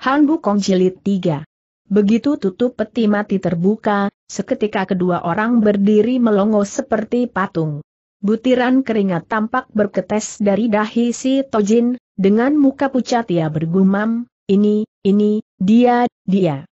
Han Bukong Jilid 3 Begitu tutup peti mati terbuka, seketika kedua orang berdiri melongo seperti patung. Butiran keringat tampak berketes dari dahi si Tojin, dengan muka pucat ia bergumam, ini, ini, dia, dia.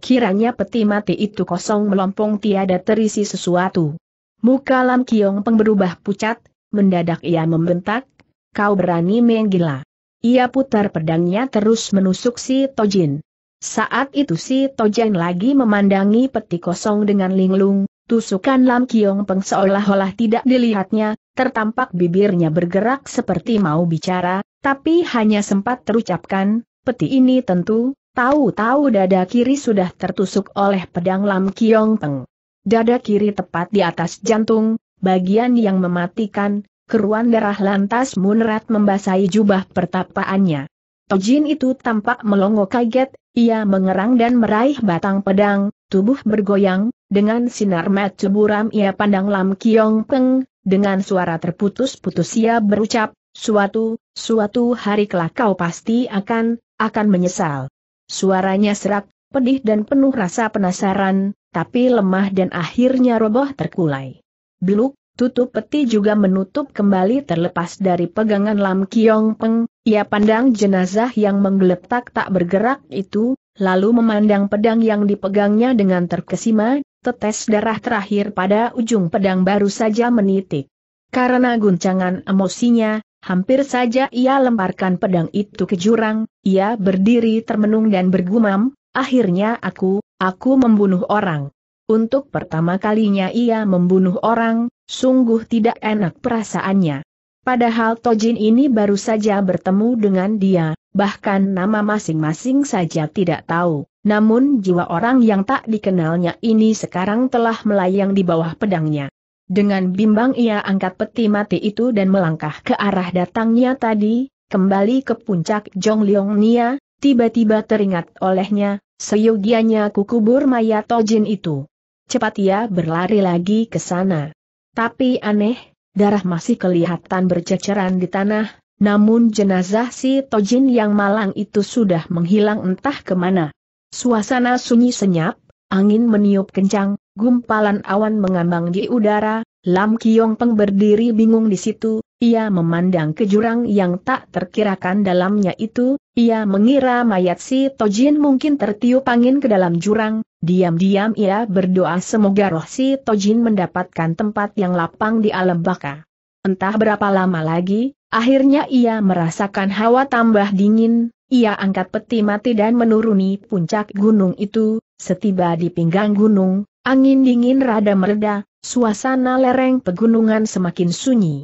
Kiranya peti mati itu kosong melompong tiada terisi sesuatu. Muka Lam Kiong pengberubah pucat, mendadak ia membentak, kau berani menggila. Ia putar pedangnya terus menusuk si Tojin. Saat itu si Tojin lagi memandangi peti kosong dengan linglung, tusukan Lam Kiong Peng seolah-olah tidak dilihatnya, tertampak bibirnya bergerak seperti mau bicara, tapi hanya sempat terucapkan, peti ini tentu, tahu-tahu dada kiri sudah tertusuk oleh pedang Lam Kiong Peng. Dada kiri tepat di atas jantung, bagian yang mematikan, Keruan darah lantas munerat membasahi jubah pertapaannya. Tojin itu tampak melongo kaget, ia mengerang dan meraih batang pedang, tubuh bergoyang, dengan sinar mata buram ia pandang Lam Kiong Peng, dengan suara terputus-putus ia berucap, suatu, suatu hari kelak kau pasti akan, akan menyesal. Suaranya serak, pedih dan penuh rasa penasaran, tapi lemah dan akhirnya roboh terkulai. Biluk, Tutup peti juga menutup kembali terlepas dari pegangan Lam Kiong Peng, ia pandang jenazah yang menggeletak tak bergerak itu, lalu memandang pedang yang dipegangnya dengan terkesima, tetes darah terakhir pada ujung pedang baru saja menitik. Karena guncangan emosinya, hampir saja ia lemparkan pedang itu ke jurang, ia berdiri termenung dan bergumam, akhirnya aku, aku membunuh orang. Untuk pertama kalinya ia membunuh orang, sungguh tidak enak perasaannya. Padahal Tojin ini baru saja bertemu dengan dia, bahkan nama masing-masing saja tidak tahu. Namun jiwa orang yang tak dikenalnya ini sekarang telah melayang di bawah pedangnya. Dengan bimbang ia angkat peti mati itu dan melangkah ke arah datangnya tadi, kembali ke puncak Jongliong Nia, tiba-tiba teringat olehnya, seyogianya kukubur mayat Tojin itu. Cepat ia berlari lagi ke sana. Tapi aneh, darah masih kelihatan berceceran di tanah, namun jenazah si Tojin yang malang itu sudah menghilang entah kemana. Suasana sunyi senyap, angin meniup kencang, gumpalan awan mengambang di udara, Lam Kiong Peng berdiri bingung di situ, ia memandang ke jurang yang tak terkirakan dalamnya itu, ia mengira mayat si Tojin mungkin tertiup angin ke dalam jurang, Diam-diam ia berdoa semoga roh si Tojin mendapatkan tempat yang lapang di alam baka. Entah berapa lama lagi, akhirnya ia merasakan hawa tambah dingin, ia angkat peti mati dan menuruni puncak gunung itu, setiba di pinggang gunung, angin dingin rada mereda, suasana lereng pegunungan semakin sunyi.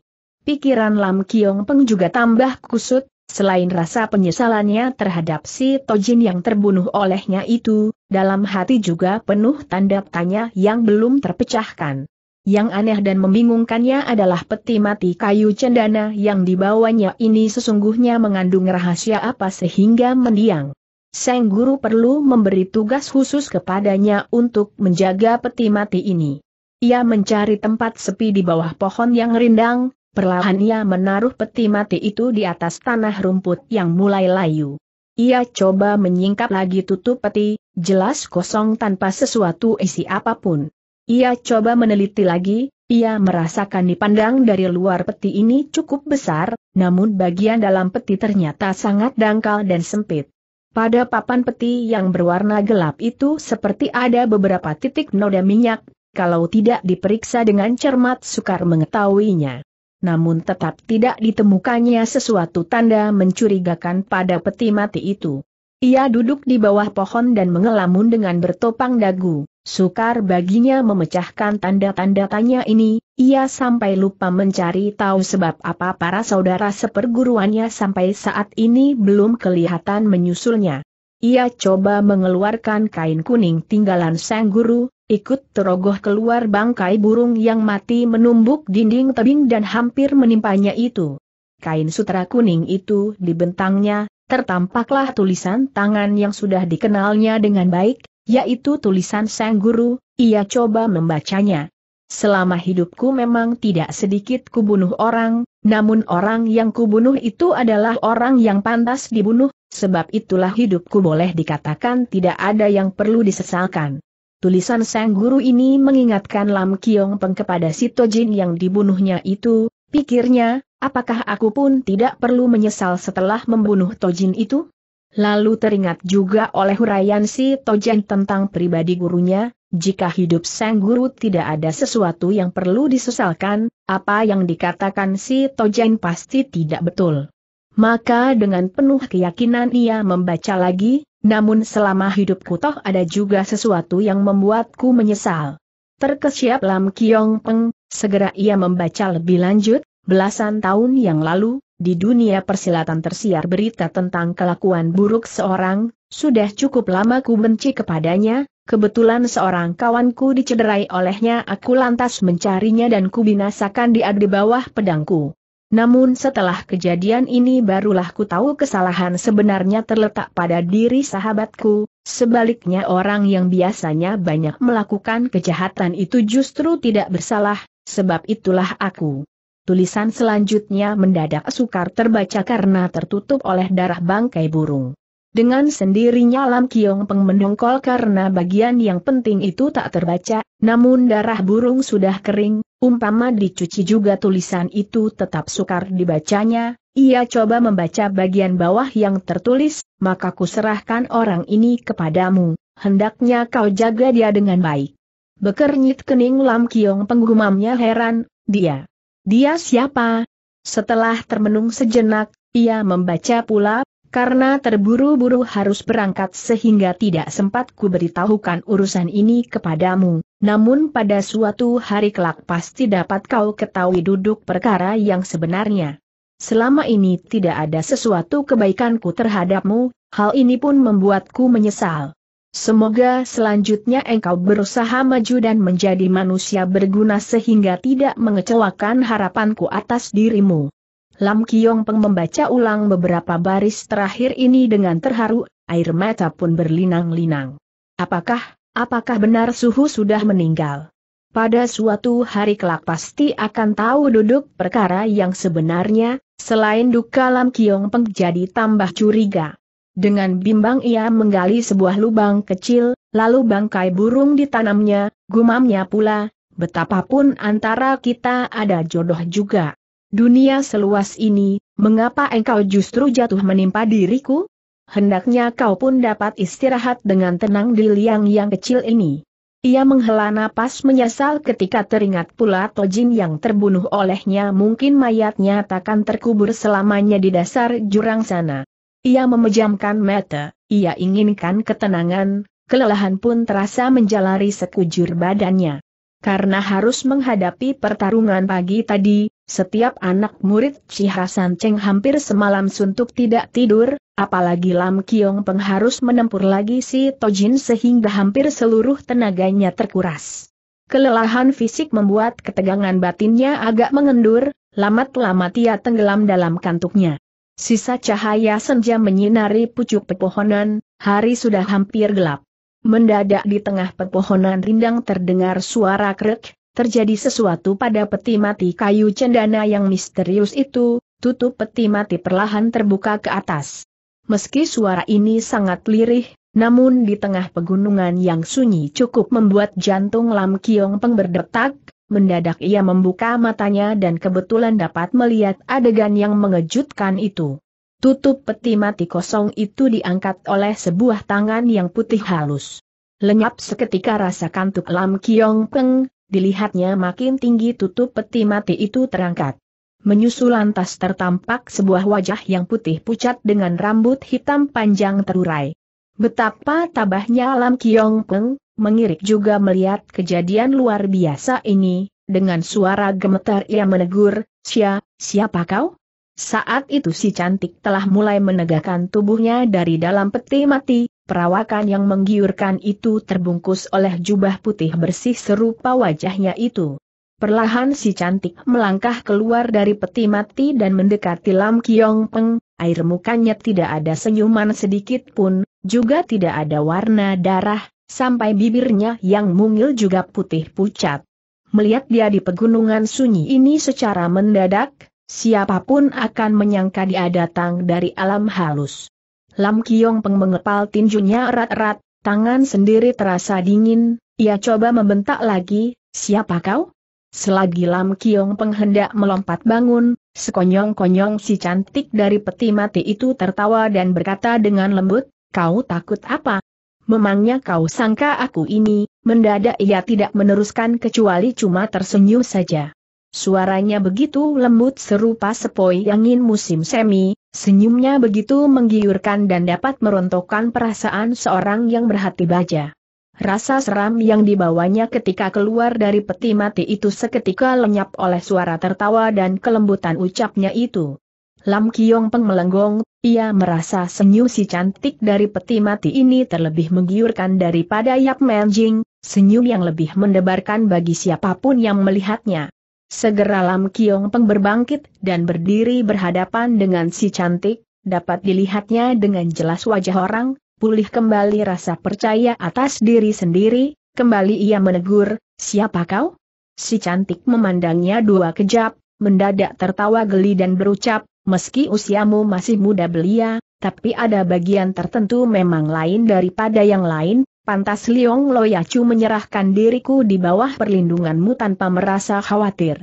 Pikiran Lam Kiong Peng juga tambah kusut, Selain rasa penyesalannya terhadap si Tojin yang terbunuh olehnya itu, dalam hati juga penuh tanda tanya yang belum terpecahkan. Yang aneh dan membingungkannya adalah peti mati kayu cendana yang dibawanya ini sesungguhnya mengandung rahasia apa sehingga mendiang. Sang Guru perlu memberi tugas khusus kepadanya untuk menjaga peti mati ini. Ia mencari tempat sepi di bawah pohon yang rindang, perlahan ia menaruh peti mati itu di atas tanah rumput yang mulai layu. Ia coba menyingkap lagi tutup peti, jelas kosong tanpa sesuatu isi apapun. Ia coba meneliti lagi, ia merasakan dipandang dari luar peti ini cukup besar, namun bagian dalam peti ternyata sangat dangkal dan sempit. Pada papan peti yang berwarna gelap itu seperti ada beberapa titik noda minyak, kalau tidak diperiksa dengan cermat sukar mengetahuinya namun tetap tidak ditemukannya sesuatu tanda mencurigakan pada peti mati itu. Ia duduk di bawah pohon dan mengelamun dengan bertopang dagu. Sukar baginya memecahkan tanda-tanda tanya ini, ia sampai lupa mencari tahu sebab apa para saudara seperguruannya sampai saat ini belum kelihatan menyusulnya. Ia coba mengeluarkan kain kuning tinggalan sang guru, Ikut terogoh keluar bangkai burung yang mati menumbuk dinding tebing dan hampir menimpanya itu. Kain sutra kuning itu dibentangnya, tertampaklah tulisan tangan yang sudah dikenalnya dengan baik, yaitu tulisan Sang Guru, ia coba membacanya. Selama hidupku memang tidak sedikit kubunuh orang, namun orang yang kubunuh itu adalah orang yang pantas dibunuh, sebab itulah hidupku boleh dikatakan tidak ada yang perlu disesalkan. Tulisan sang guru ini mengingatkan Lam Kiong Peng kepada si Tojin yang dibunuhnya itu, pikirnya, apakah aku pun tidak perlu menyesal setelah membunuh Tojin itu? Lalu teringat juga oleh huraian si Tojin tentang pribadi gurunya, jika hidup sang guru tidak ada sesuatu yang perlu disesalkan, apa yang dikatakan si Tojin pasti tidak betul. Maka dengan penuh keyakinan ia membaca lagi, namun selama hidupku toh ada juga sesuatu yang membuatku menyesal. Terkesiap Lam Kiong Peng, segera ia membaca lebih lanjut, belasan tahun yang lalu, di dunia persilatan tersiar berita tentang kelakuan buruk seorang, sudah cukup lama ku benci kepadanya, kebetulan seorang kawanku dicederai olehnya aku lantas mencarinya dan kubinasakan dia di bawah pedangku. Namun setelah kejadian ini barulah ku tahu kesalahan sebenarnya terletak pada diri sahabatku, sebaliknya orang yang biasanya banyak melakukan kejahatan itu justru tidak bersalah, sebab itulah aku. Tulisan selanjutnya mendadak sukar terbaca karena tertutup oleh darah bangkai burung. Dengan sendirinya Lam Kiong Peng mendongkol karena bagian yang penting itu tak terbaca, namun darah burung sudah kering, umpama dicuci juga tulisan itu tetap sukar dibacanya, ia coba membaca bagian bawah yang tertulis, maka kuserahkan orang ini kepadamu, hendaknya kau jaga dia dengan baik. Bekernyit kening Lam Kiong penggumamnya heran, dia. Dia siapa? Setelah termenung sejenak, ia membaca pula karena terburu-buru harus berangkat sehingga tidak sempat ku beritahukan urusan ini kepadamu, namun pada suatu hari kelak pasti dapat kau ketahui duduk perkara yang sebenarnya. Selama ini tidak ada sesuatu kebaikanku terhadapmu, hal ini pun membuatku menyesal. Semoga selanjutnya engkau berusaha maju dan menjadi manusia berguna sehingga tidak mengecewakan harapanku atas dirimu. Lam Kiong Peng membaca ulang beberapa baris terakhir ini dengan terharu, air mata pun berlinang-linang. Apakah, apakah benar Suhu sudah meninggal? Pada suatu hari kelak pasti akan tahu duduk perkara yang sebenarnya, selain duka Lam Kiong Peng jadi tambah curiga. Dengan bimbang ia menggali sebuah lubang kecil, lalu bangkai burung ditanamnya, gumamnya pula, betapapun antara kita ada jodoh juga dunia seluas ini, mengapa engkau justru jatuh menimpa diriku? Hendaknya kau pun dapat istirahat dengan tenang di liang yang kecil ini. Ia menghela napas menyesal ketika teringat pula Tojin yang terbunuh olehnya mungkin mayatnya takkan terkubur selamanya di dasar jurang sana. Ia memejamkan mata, ia inginkan ketenangan, kelelahan pun terasa menjalari sekujur badannya. Karena harus menghadapi pertarungan pagi tadi, setiap anak murid Chihasan Cheng hampir semalam suntuk tidak tidur, apalagi Lam Kiong Peng harus menempur lagi si Tojin sehingga hampir seluruh tenaganya terkuras. Kelelahan fisik membuat ketegangan batinnya agak mengendur, lamat-lamat ia tenggelam dalam kantuknya. Sisa cahaya senja menyinari pucuk pepohonan, hari sudah hampir gelap. Mendadak di tengah pepohonan rindang terdengar suara krek, terjadi sesuatu pada peti mati kayu cendana yang misterius itu, tutup peti mati perlahan terbuka ke atas. Meski suara ini sangat lirih, namun di tengah pegunungan yang sunyi cukup membuat jantung Lam Kiong Peng berdetak, mendadak ia membuka matanya dan kebetulan dapat melihat adegan yang mengejutkan itu. Tutup peti mati kosong itu diangkat oleh sebuah tangan yang putih halus. Lenyap seketika rasa kantuk Lam Kiong Peng, dilihatnya makin tinggi tutup peti mati itu terangkat. Menyusul lantas tertampak sebuah wajah yang putih pucat dengan rambut hitam panjang terurai. Betapa tabahnya Lam Kiong Peng, mengirik juga melihat kejadian luar biasa ini, dengan suara gemetar ia menegur, Sia, siapa kau? Saat itu si cantik telah mulai menegakkan tubuhnya dari dalam peti mati, perawakan yang menggiurkan itu terbungkus oleh jubah putih bersih serupa wajahnya itu. Perlahan si cantik melangkah keluar dari peti mati dan mendekati Lam Kiong Peng, air mukanya tidak ada senyuman sedikit pun, juga tidak ada warna darah, sampai bibirnya yang mungil juga putih pucat. Melihat dia di pegunungan sunyi ini secara mendadak, Siapapun akan menyangka dia datang dari alam halus. Lam Kiong Peng mengepal tinjunya erat-erat, tangan sendiri terasa dingin, ia coba membentak lagi, siapa kau? Selagi Lam Kiong Peng hendak melompat bangun, sekonyong-konyong si cantik dari peti mati itu tertawa dan berkata dengan lembut, kau takut apa? Memangnya kau sangka aku ini, mendadak ia tidak meneruskan kecuali cuma tersenyum saja. Suaranya begitu lembut serupa sepoi angin musim semi, senyumnya begitu menggiurkan dan dapat merontokkan perasaan seorang yang berhati baja. Rasa seram yang dibawanya ketika keluar dari peti mati itu seketika lenyap oleh suara tertawa dan kelembutan ucapnya itu. Lam Kiong Peng melenggong, ia merasa senyum si cantik dari peti mati ini terlebih menggiurkan daripada Yap Menjing, senyum yang lebih mendebarkan bagi siapapun yang melihatnya. Segera Lam Kiong Peng berbangkit dan berdiri berhadapan dengan si cantik, dapat dilihatnya dengan jelas wajah orang, pulih kembali rasa percaya atas diri sendiri, kembali ia menegur, siapa kau? Si cantik memandangnya dua kejap, mendadak tertawa geli dan berucap, meski usiamu masih muda belia, tapi ada bagian tertentu memang lain daripada yang lain, pantas Liong Loyacu menyerahkan diriku di bawah perlindunganmu tanpa merasa khawatir.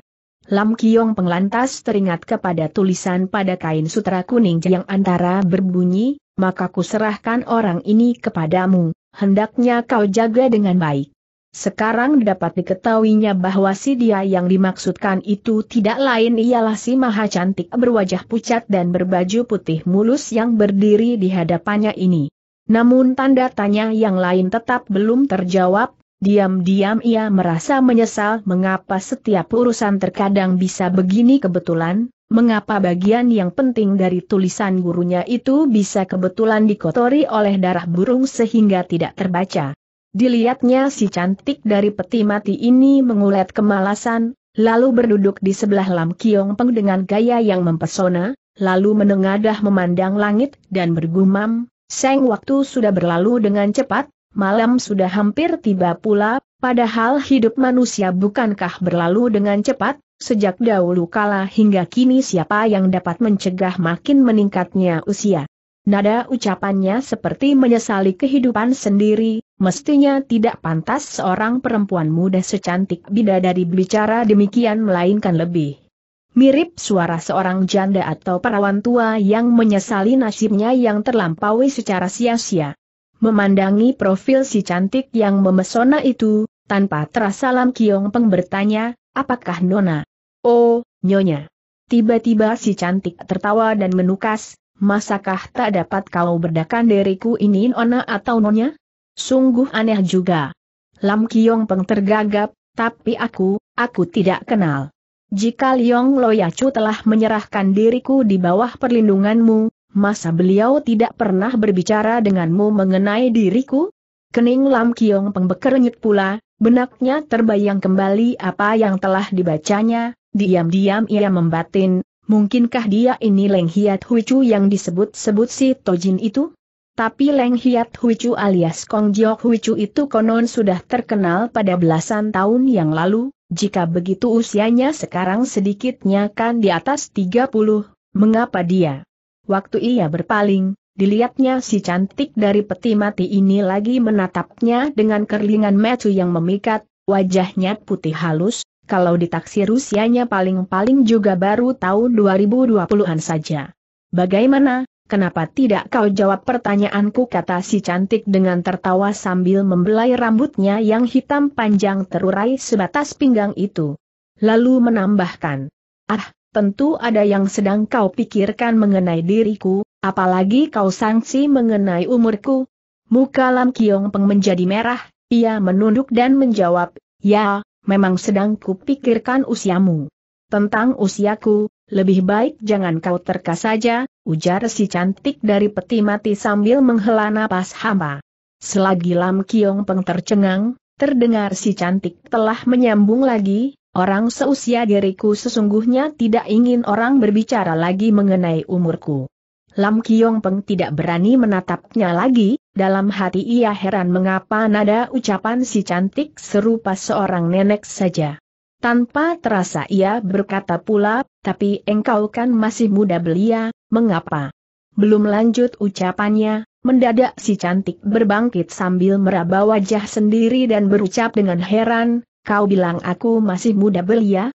Lam Kiong penglantas teringat kepada tulisan pada kain sutra kuning yang antara berbunyi, maka ku serahkan orang ini kepadamu, hendaknya kau jaga dengan baik. Sekarang dapat diketahuinya bahwa si dia yang dimaksudkan itu tidak lain ialah si maha cantik berwajah pucat dan berbaju putih mulus yang berdiri di hadapannya ini. Namun tanda tanya yang lain tetap belum terjawab, diam-diam ia merasa menyesal mengapa setiap urusan terkadang bisa begini kebetulan, mengapa bagian yang penting dari tulisan gurunya itu bisa kebetulan dikotori oleh darah burung sehingga tidak terbaca. Dilihatnya si cantik dari peti mati ini mengulet kemalasan, lalu berduduk di sebelah Lam Kiong Peng dengan gaya yang mempesona, lalu menengadah memandang langit dan bergumam, Seng waktu sudah berlalu dengan cepat, malam sudah hampir tiba pula, padahal hidup manusia bukankah berlalu dengan cepat, sejak dahulu kala hingga kini siapa yang dapat mencegah makin meningkatnya usia. Nada ucapannya seperti menyesali kehidupan sendiri, mestinya tidak pantas seorang perempuan muda secantik bidadari berbicara demikian melainkan lebih Mirip suara seorang janda atau perawan tua yang menyesali nasibnya yang terlampaui secara sia-sia. Memandangi profil si cantik yang memesona itu, tanpa terasa Lam Kiong Peng bertanya, apakah Nona? Oh, Nyonya. Tiba-tiba si cantik tertawa dan menukas, masakah tak dapat kau berdakan diriku ini Nona atau Nonya? Sungguh aneh juga. Lam Kiong Peng tergagap, tapi aku, aku tidak kenal. Jika Liong Loyacu telah menyerahkan diriku di bawah perlindunganmu, masa beliau tidak pernah berbicara denganmu mengenai diriku? Kening Lam Kiong pengbekerenyut pula, benaknya terbayang kembali apa yang telah dibacanya, diam-diam ia membatin, mungkinkah dia ini Leng Hiat Huichu yang disebut-sebut si Tojin itu? Tapi Leng Hiat Huichu alias Kong Jiok Huichu itu konon sudah terkenal pada belasan tahun yang lalu, jika begitu usianya sekarang sedikitnya kan di atas 30, mengapa dia? Waktu ia berpaling, dilihatnya si cantik dari peti mati ini lagi menatapnya dengan kerlingan mecu yang memikat, wajahnya putih halus, kalau ditaksir usianya paling-paling juga baru tahun 2020-an saja. Bagaimana, Kenapa tidak kau jawab pertanyaanku kata si cantik dengan tertawa sambil membelai rambutnya yang hitam panjang terurai sebatas pinggang itu. Lalu menambahkan, ah, tentu ada yang sedang kau pikirkan mengenai diriku, apalagi kau sangsi mengenai umurku. Muka Lam Kiong Peng menjadi merah, ia menunduk dan menjawab, ya, memang sedang kupikirkan usiamu. Tentang usiaku, lebih baik jangan kau terka saja, ujar si cantik dari peti mati sambil menghela napas hamba. Selagi Lam Kiong Peng tercengang, terdengar si cantik telah menyambung lagi, orang seusia diriku sesungguhnya tidak ingin orang berbicara lagi mengenai umurku. Lam Kiong Peng tidak berani menatapnya lagi, dalam hati ia heran mengapa nada ucapan si cantik serupa seorang nenek saja. Tanpa terasa ia berkata pula, tapi engkau kan masih muda belia, Mengapa? Belum lanjut ucapannya, mendadak si cantik berbangkit sambil meraba wajah sendiri dan berucap dengan heran, kau bilang aku masih muda belia? Ya?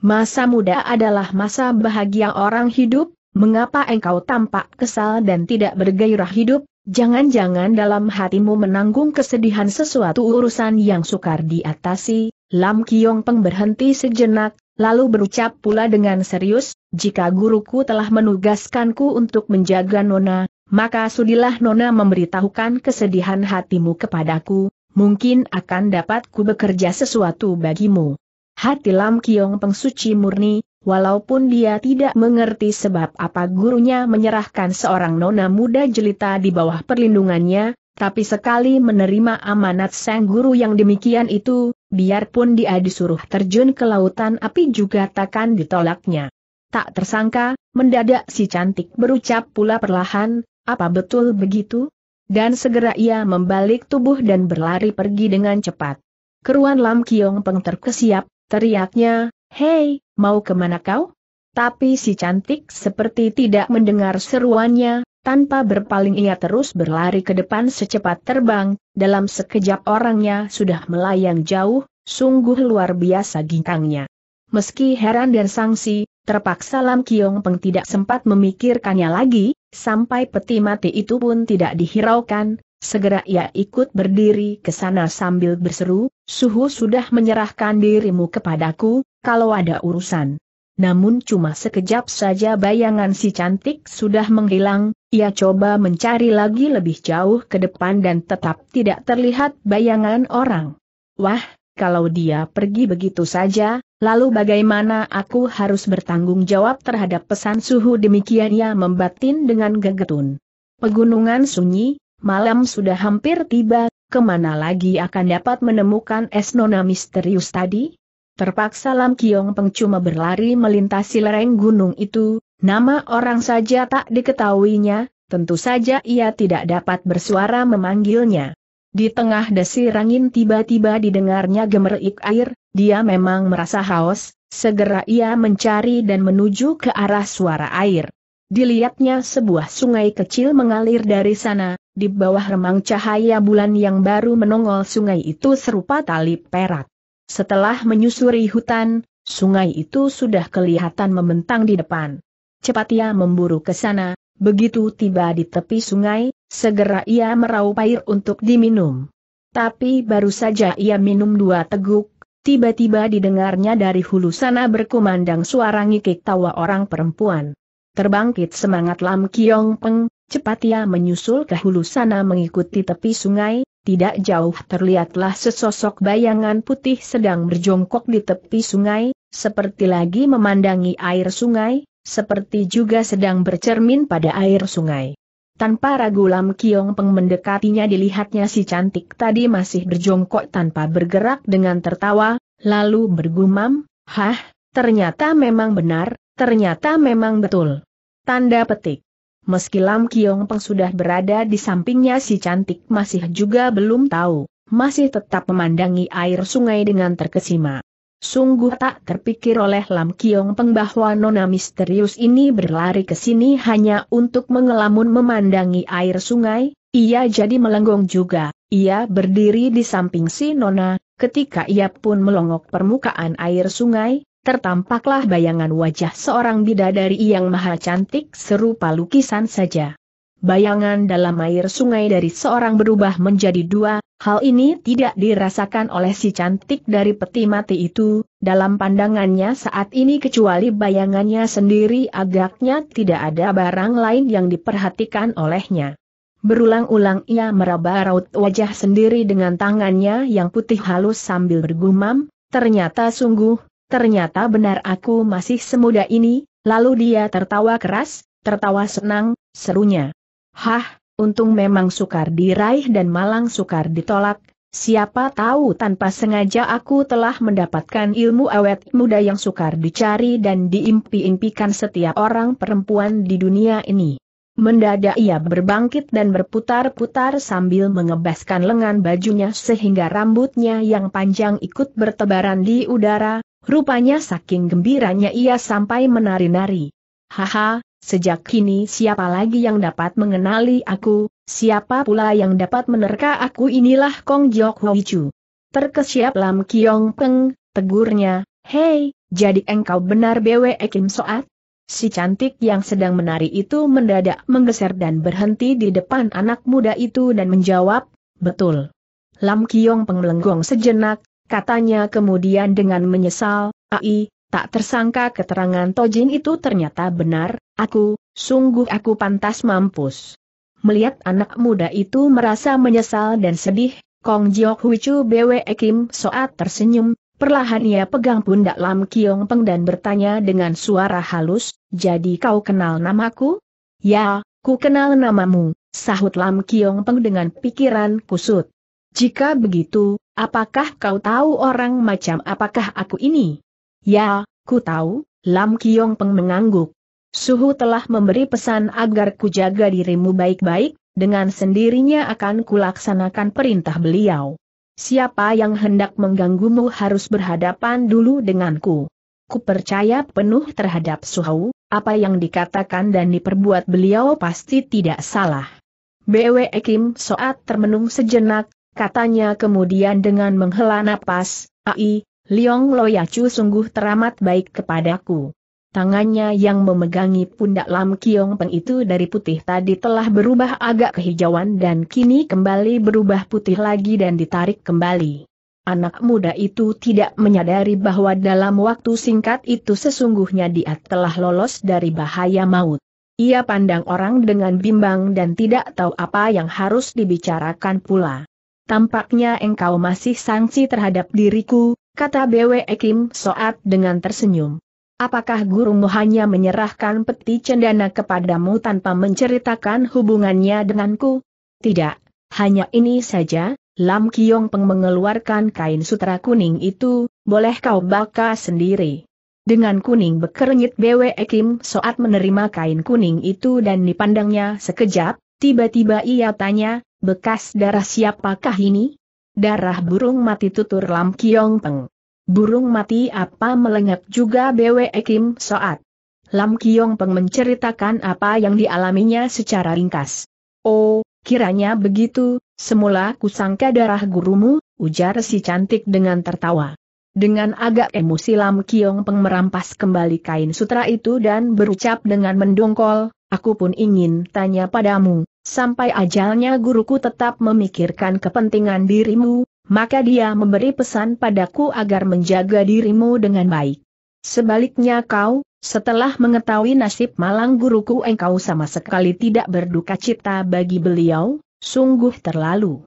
Masa muda adalah masa bahagia orang hidup, mengapa engkau tampak kesal dan tidak bergairah hidup? Jangan-jangan dalam hatimu menanggung kesedihan sesuatu urusan yang sukar diatasi, Lam Kiong Peng berhenti sejenak, lalu berucap pula dengan serius, jika guruku telah menugaskanku untuk menjaga Nona, maka sudilah Nona memberitahukan kesedihan hatimu kepadaku, mungkin akan dapat ku bekerja sesuatu bagimu. Hati Lam Kiong pengsuci murni, walaupun dia tidak mengerti sebab apa gurunya menyerahkan seorang nona muda jelita di bawah perlindungannya, tapi sekali menerima amanat sang guru yang demikian itu, biarpun dia disuruh terjun ke lautan api juga takkan ditolaknya. Tak tersangka, mendadak si cantik berucap pula perlahan, apa betul begitu? Dan segera ia membalik tubuh dan berlari pergi dengan cepat. Keruan Lam Kiong Peng terkesiap, teriaknya, Hei, mau kemana kau? Tapi si cantik seperti tidak mendengar seruannya, tanpa berpaling ia terus berlari ke depan secepat terbang, dalam sekejap orangnya sudah melayang jauh, sungguh luar biasa ginkangnya. Meski heran dan sangsi, terpaksa Lam Kiong Peng tidak sempat memikirkannya lagi, sampai peti mati itu pun tidak dihiraukan, segera ia ikut berdiri ke sana sambil berseru, Suhu sudah menyerahkan dirimu kepadaku, kalau ada urusan. Namun cuma sekejap saja bayangan si cantik sudah menghilang, ia coba mencari lagi lebih jauh ke depan dan tetap tidak terlihat bayangan orang. Wah, kalau dia pergi begitu saja, lalu bagaimana aku harus bertanggung jawab terhadap pesan suhu demikian ia membatin dengan gegetun. Pegunungan sunyi, malam sudah hampir tiba, kemana lagi akan dapat menemukan es nona misterius tadi? Terpaksa Lam Kiong Peng berlari melintasi lereng gunung itu, Nama orang saja tak diketahuinya, tentu saja ia tidak dapat bersuara memanggilnya. Di tengah desir angin tiba-tiba didengarnya gemerik air, dia memang merasa haus, segera ia mencari dan menuju ke arah suara air. Dilihatnya sebuah sungai kecil mengalir dari sana, di bawah remang cahaya bulan yang baru menongol sungai itu serupa tali perak. Setelah menyusuri hutan, sungai itu sudah kelihatan membentang di depan. Cepat ia memburu ke sana, begitu tiba di tepi sungai, segera ia meraup air untuk diminum. Tapi baru saja ia minum dua teguk, tiba-tiba didengarnya dari hulu sana berkumandang suara ngikik tawa orang perempuan. Terbangkit semangat Lam Kiong Peng, cepat ia menyusul ke hulu sana mengikuti tepi sungai, tidak jauh terlihatlah sesosok bayangan putih sedang berjongkok di tepi sungai, seperti lagi memandangi air sungai, seperti juga sedang bercermin pada air sungai. Tanpa ragu Lam Kiong Peng mendekatinya dilihatnya si cantik tadi masih berjongkok tanpa bergerak dengan tertawa, lalu bergumam, Hah, ternyata memang benar, ternyata memang betul. Tanda petik. Meski Lam Kiong Peng sudah berada di sampingnya si cantik masih juga belum tahu, masih tetap memandangi air sungai dengan terkesima. Sungguh tak terpikir oleh Lam Kiong Peng bahwa nona misterius ini berlari ke sini hanya untuk mengelamun memandangi air sungai, ia jadi melenggong juga. Ia berdiri di samping si nona, ketika ia pun melongok permukaan air sungai, tertampaklah bayangan wajah seorang bidadari yang maha cantik serupa lukisan saja. Bayangan dalam air sungai dari seorang berubah menjadi dua, Hal ini tidak dirasakan oleh si cantik dari peti mati itu, dalam pandangannya saat ini kecuali bayangannya sendiri agaknya tidak ada barang lain yang diperhatikan olehnya. Berulang-ulang ia meraba raut wajah sendiri dengan tangannya yang putih halus sambil bergumam, ternyata sungguh, ternyata benar aku masih semuda ini, lalu dia tertawa keras, tertawa senang, serunya. Hah, Untung memang sukar diraih dan malang sukar ditolak, siapa tahu tanpa sengaja aku telah mendapatkan ilmu awet muda yang sukar dicari dan diimpi-impikan setiap orang perempuan di dunia ini. Mendadak ia berbangkit dan berputar-putar sambil mengebaskan lengan bajunya sehingga rambutnya yang panjang ikut bertebaran di udara, rupanya saking gembiranya ia sampai menari-nari. Haha, Sejak kini siapa lagi yang dapat mengenali aku, siapa pula yang dapat menerka aku inilah Kong Jok Hoi Chu. Terkesiap Lam Kiong Peng, tegurnya, hei, jadi engkau benar Bwe Kim Soat? Si cantik yang sedang menari itu mendadak menggeser dan berhenti di depan anak muda itu dan menjawab, betul. Lam Kiong Peng melenggong sejenak, katanya kemudian dengan menyesal, ai, tak tersangka keterangan Tojin itu ternyata benar, Aku, sungguh aku pantas mampus. Melihat anak muda itu merasa menyesal dan sedih, Kong Jiok Hui Chu Bwe Kim Soat tersenyum, perlahan ia pegang pundak Lam Kiong Peng dan bertanya dengan suara halus, jadi kau kenal namaku? Ya, ku kenal namamu, sahut Lam Kiong Peng dengan pikiran kusut. Jika begitu, apakah kau tahu orang macam apakah aku ini? Ya, ku tahu, Lam Kiong Peng mengangguk. Suhu telah memberi pesan agar kujaga dirimu baik-baik, dengan sendirinya akan kulaksanakan perintah beliau. Siapa yang hendak mengganggumu harus berhadapan dulu denganku. Ku percaya penuh terhadap Suhu, apa yang dikatakan dan diperbuat beliau pasti tidak salah. BW Kim Soat termenung sejenak, katanya kemudian dengan menghela napas, Ai, Liong Loyacu sungguh teramat baik kepadaku. Tangannya yang memegangi pundak Lam Kiong Peng itu dari putih tadi telah berubah agak kehijauan dan kini kembali berubah putih lagi dan ditarik kembali. Anak muda itu tidak menyadari bahwa dalam waktu singkat itu sesungguhnya dia telah lolos dari bahaya maut. Ia pandang orang dengan bimbang dan tidak tahu apa yang harus dibicarakan pula. Tampaknya engkau masih sangsi terhadap diriku, kata Bwe Kim Soat dengan tersenyum. Apakah gurumu hanya menyerahkan peti cendana kepadamu tanpa menceritakan hubungannya denganku? Tidak, hanya ini saja, Lam Kiong Peng mengeluarkan kain sutra kuning itu, boleh kau baka sendiri. Dengan kuning bekerenyit Bwe Kim saat menerima kain kuning itu dan dipandangnya sekejap, tiba-tiba ia tanya, bekas darah siapakah ini? Darah burung mati tutur Lam Kiong Peng burung mati apa melengap juga BWE Kim Soat. Lam Kiong Peng menceritakan apa yang dialaminya secara ringkas. Oh, kiranya begitu, semula kusangka darah gurumu, ujar si cantik dengan tertawa. Dengan agak emosi Lam Kiong Peng merampas kembali kain sutra itu dan berucap dengan mendongkol, aku pun ingin tanya padamu, sampai ajalnya guruku tetap memikirkan kepentingan dirimu, maka dia memberi pesan padaku agar menjaga dirimu dengan baik. Sebaliknya kau, setelah mengetahui nasib malang guruku engkau sama sekali tidak berduka cita bagi beliau, sungguh terlalu.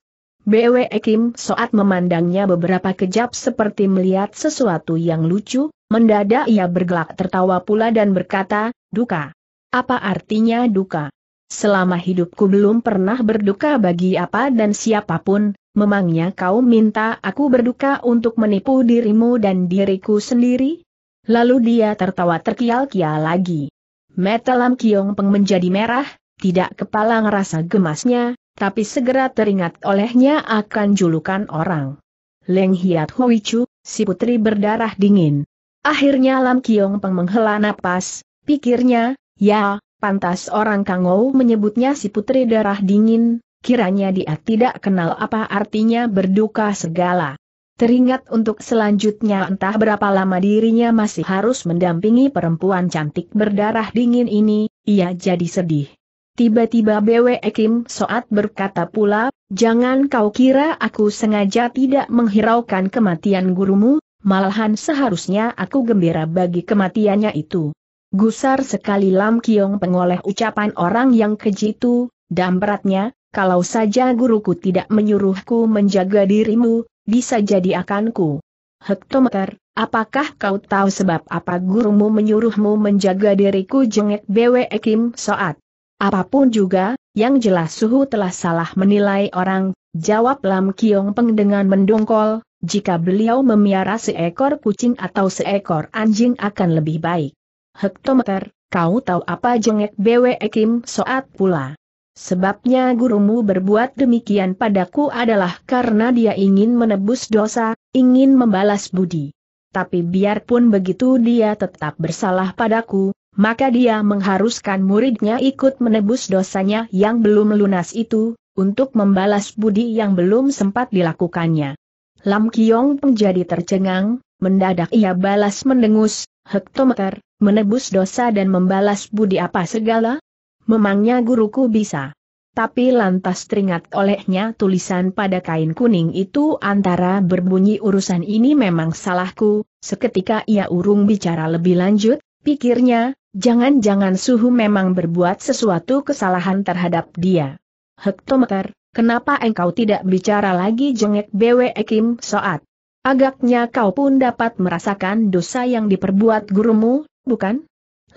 BW Kim saat memandangnya beberapa kejap seperti melihat sesuatu yang lucu, mendadak ia bergelak tertawa pula dan berkata, duka. Apa artinya duka? Selama hidupku belum pernah berduka bagi apa dan siapapun, memangnya kau minta aku berduka untuk menipu dirimu dan diriku sendiri? Lalu dia tertawa terkial-kial lagi. Mata Lam Kiong Peng menjadi merah, tidak kepala ngerasa gemasnya, tapi segera teringat olehnya akan julukan orang. Leng Hiat Hui Chu, si putri berdarah dingin. Akhirnya Lam Kiong Peng menghela napas, pikirnya, ya, pantas orang Kangou menyebutnya si putri darah dingin, kiranya dia tidak kenal apa artinya berduka segala. Teringat untuk selanjutnya entah berapa lama dirinya masih harus mendampingi perempuan cantik berdarah dingin ini, ia jadi sedih. Tiba-tiba BW Kim Soat berkata pula, jangan kau kira aku sengaja tidak menghiraukan kematian gurumu, malahan seharusnya aku gembira bagi kematiannya itu. Gusar sekali Lam Kiong pengoleh ucapan orang yang keji itu, dan beratnya, kalau saja guruku tidak menyuruhku menjaga dirimu, bisa jadi akanku. Hektometer, apakah kau tahu sebab apa gurumu menyuruhmu menjaga diriku jengek BW ekim Soat? Apapun juga, yang jelas suhu telah salah menilai orang, jawab Lam Kiong Peng dengan mendongkol, jika beliau memiara seekor kucing atau seekor anjing akan lebih baik. Hektometer, kau tahu apa jengek BW ekim Soat pula? Sebabnya gurumu berbuat demikian padaku adalah karena dia ingin menebus dosa, ingin membalas budi. Tapi biarpun begitu dia tetap bersalah padaku, maka dia mengharuskan muridnya ikut menebus dosanya yang belum lunas itu, untuk membalas budi yang belum sempat dilakukannya. Lam Kiong menjadi tercengang, mendadak ia balas mendengus, hektometer, menebus dosa dan membalas budi apa segala? Memangnya guruku bisa. Tapi lantas teringat olehnya tulisan pada kain kuning itu antara berbunyi urusan ini memang salahku, seketika ia urung bicara lebih lanjut, pikirnya, jangan-jangan suhu memang berbuat sesuatu kesalahan terhadap dia. Hektometer, kenapa engkau tidak bicara lagi jengek BW ekim Soat? Agaknya kau pun dapat merasakan dosa yang diperbuat gurumu, bukan?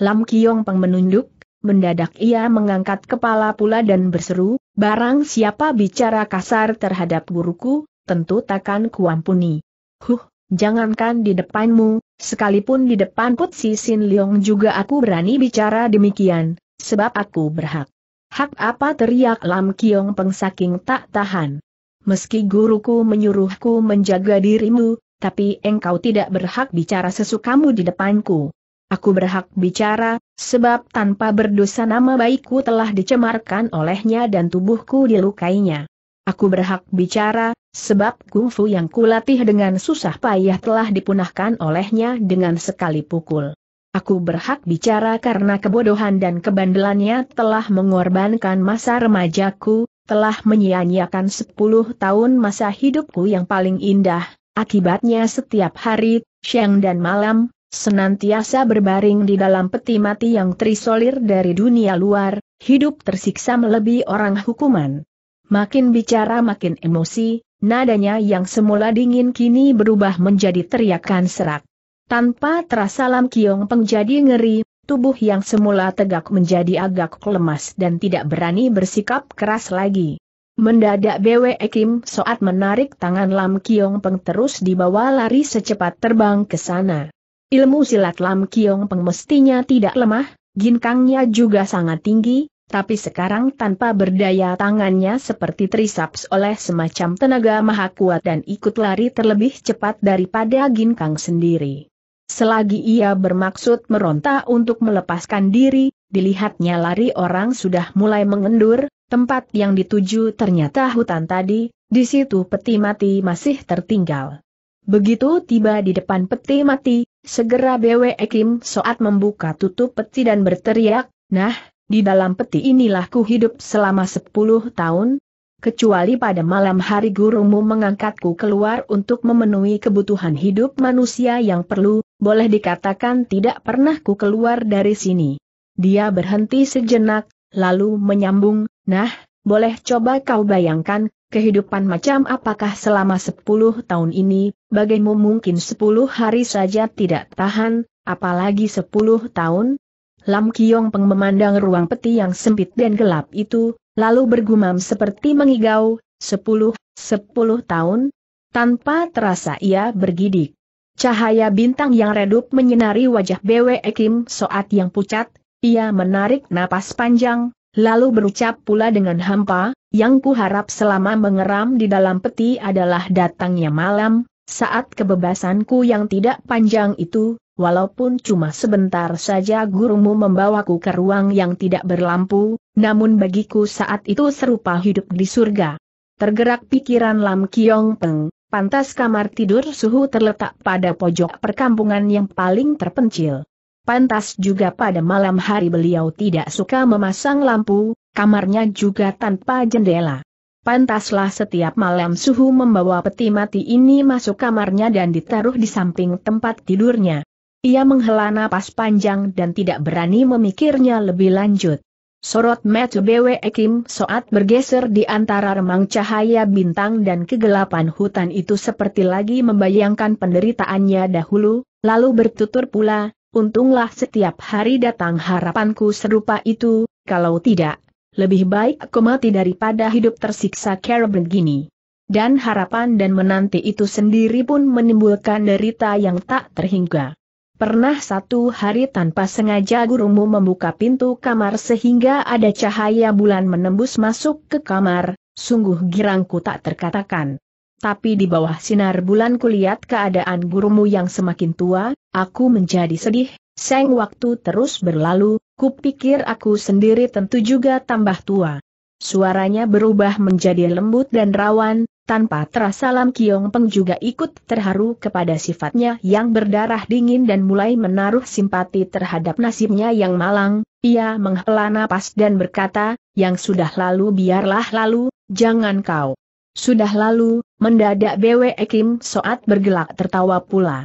Lam Kiong Peng menunduk, mendadak ia mengangkat kepala pula dan berseru, barang siapa bicara kasar terhadap guruku, tentu takkan kuampuni. Huh, jangankan di depanmu, sekalipun di depan Putsi Sin Leong juga aku berani bicara demikian, sebab aku berhak. Hak apa teriak Lam Kiong Peng saking tak tahan. Meski guruku menyuruhku menjaga dirimu, tapi engkau tidak berhak bicara sesukamu di depanku. Aku berhak bicara, sebab tanpa berdosa nama baikku telah dicemarkan olehnya dan tubuhku dilukainya. Aku berhak bicara, sebab kungfu yang kulatih dengan susah payah telah dipunahkan olehnya dengan sekali pukul. Aku berhak bicara karena kebodohan dan kebandelannya telah mengorbankan masa remajaku, telah menyia-nyiakan sepuluh tahun masa hidupku yang paling indah. Akibatnya setiap hari, siang dan malam, senantiasa berbaring di dalam peti mati yang terisolir dari dunia luar, hidup tersiksa melebihi orang hukuman. Makin bicara makin emosi, nadanya yang semula dingin kini berubah menjadi teriakan serak. Tanpa terasa Lam Kiong Peng jadi ngeri, tubuh yang semula tegak menjadi agak lemas dan tidak berani bersikap keras lagi. Mendadak BW Kim saat menarik tangan Lam Kiong Peng terus dibawa lari secepat terbang ke sana. Ilmu silat Lam Kiong Peng mestinya tidak lemah, ginkangnya juga sangat tinggi, tapi sekarang tanpa berdaya tangannya seperti terisaps oleh semacam tenaga maha kuat dan ikut lari terlebih cepat daripada Ginkang sendiri. Selagi ia bermaksud meronta untuk melepaskan diri, dilihatnya lari orang sudah mulai mengendur, tempat yang dituju ternyata hutan tadi, di situ peti mati masih tertinggal. Begitu tiba di depan peti mati, Segera Bwe Ekim saat membuka tutup peti dan berteriak, Nah, di dalam peti inilah ku hidup selama sepuluh tahun, kecuali pada malam hari gurumu mengangkatku keluar untuk memenuhi kebutuhan hidup manusia yang perlu, boleh dikatakan tidak pernah ku keluar dari sini. Dia berhenti sejenak, lalu menyambung, nah, boleh coba kau bayangkan, kehidupan macam apakah selama sepuluh tahun ini, Bagaimu mungkin sepuluh hari saja tidak tahan, apalagi sepuluh tahun? Lam Kiong Peng memandang ruang peti yang sempit dan gelap itu, lalu bergumam seperti mengigau, sepuluh, sepuluh tahun? Tanpa terasa ia bergidik. Cahaya bintang yang redup menyinari wajah Bwe Kim Soat yang pucat, ia menarik napas panjang, Lalu berucap pula dengan hampa, yang kuharap selama mengeram di dalam peti adalah datangnya malam, saat kebebasanku yang tidak panjang itu, walaupun cuma sebentar saja gurumu membawaku ke ruang yang tidak berlampu, namun bagiku saat itu serupa hidup di surga. Tergerak pikiran Lam Kiong Peng, pantas kamar tidur suhu terletak pada pojok perkampungan yang paling terpencil. Pantas juga pada malam hari beliau tidak suka memasang lampu, kamarnya juga tanpa jendela. Pantaslah setiap malam suhu membawa peti mati ini masuk kamarnya dan ditaruh di samping tempat tidurnya. Ia menghela napas panjang dan tidak berani memikirnya lebih lanjut. Sorot Metu BW Ekim Soat bergeser di antara remang cahaya bintang dan kegelapan hutan itu seperti lagi membayangkan penderitaannya dahulu, lalu bertutur pula, Untunglah setiap hari datang harapanku serupa itu, kalau tidak, lebih baik aku mati daripada hidup tersiksa cara begini. Dan harapan dan menanti itu sendiri pun menimbulkan derita yang tak terhingga. Pernah satu hari tanpa sengaja gurumu membuka pintu kamar sehingga ada cahaya bulan menembus masuk ke kamar, sungguh girangku tak terkatakan tapi di bawah sinar bulan kulihat keadaan gurumu yang semakin tua, aku menjadi sedih, seng waktu terus berlalu, kupikir aku sendiri tentu juga tambah tua. Suaranya berubah menjadi lembut dan rawan, tanpa terasa Lam Kiong Peng juga ikut terharu kepada sifatnya yang berdarah dingin dan mulai menaruh simpati terhadap nasibnya yang malang, ia menghela napas dan berkata, yang sudah lalu biarlah lalu, jangan kau sudah lalu, mendadak Bwe Kim Soat bergelak tertawa pula.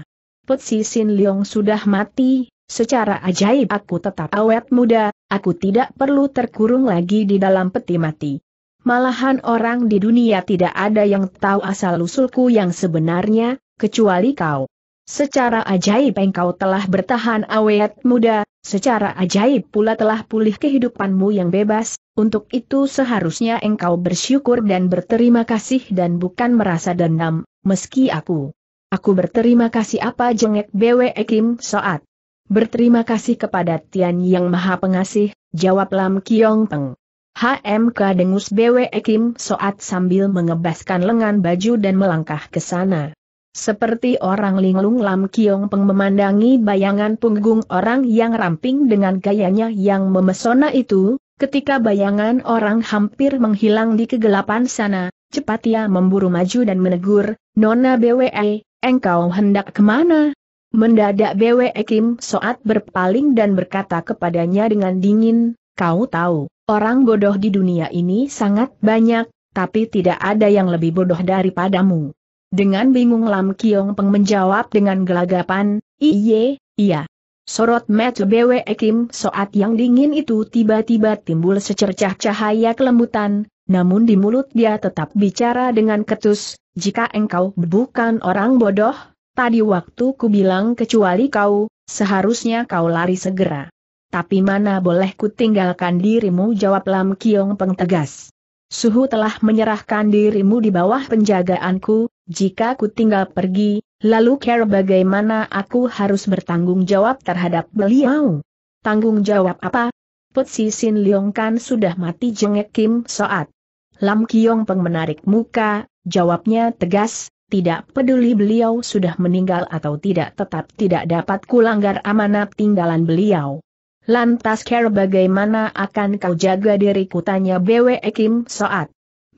Si Sin Leong sudah mati, secara ajaib aku tetap awet muda, aku tidak perlu terkurung lagi di dalam peti mati. Malahan orang di dunia tidak ada yang tahu asal-usulku yang sebenarnya, kecuali kau. Secara ajaib engkau telah bertahan awet muda, Secara ajaib pula telah pulih kehidupanmu yang bebas, untuk itu seharusnya engkau bersyukur dan berterima kasih dan bukan merasa dendam, meski aku. Aku berterima kasih apa jengek BW Kim Soat. Berterima kasih kepada Tian Yang Maha Pengasih, jawab Lam Kiong Peng. HMK dengus BW Kim Soat sambil mengebaskan lengan baju dan melangkah ke sana. Seperti orang linglung Lam Kiong Peng memandangi bayangan punggung orang yang ramping dengan gayanya yang memesona itu, ketika bayangan orang hampir menghilang di kegelapan sana, cepat ia memburu maju dan menegur, Nona BWE, engkau hendak kemana? Mendadak BWE Kim Soat berpaling dan berkata kepadanya dengan dingin, kau tahu, orang bodoh di dunia ini sangat banyak, tapi tidak ada yang lebih bodoh daripadamu. Dengan bingung Lam Kiong Peng menjawab dengan gelagapan, Iye, iya. Sorot mata Bwe Kim saat yang dingin itu tiba-tiba timbul secercah cahaya kelembutan, namun di mulut dia tetap bicara dengan ketus, jika engkau bukan orang bodoh, tadi waktu ku bilang kecuali kau, seharusnya kau lari segera. Tapi mana boleh ku tinggalkan dirimu jawab Lam Kiong Peng tegas. Suhu telah menyerahkan dirimu di bawah penjagaanku, jika ku tinggal pergi, lalu care bagaimana aku harus bertanggung jawab terhadap beliau? Tanggung jawab apa? si Sin Leong kan sudah mati jengek Kim Soat. Lam Kiong Peng menarik muka, jawabnya tegas, tidak peduli beliau sudah meninggal atau tidak tetap tidak dapat kulanggar amanat tinggalan beliau. Lantas care bagaimana akan kau jaga diriku tanya BWE Kim Soat.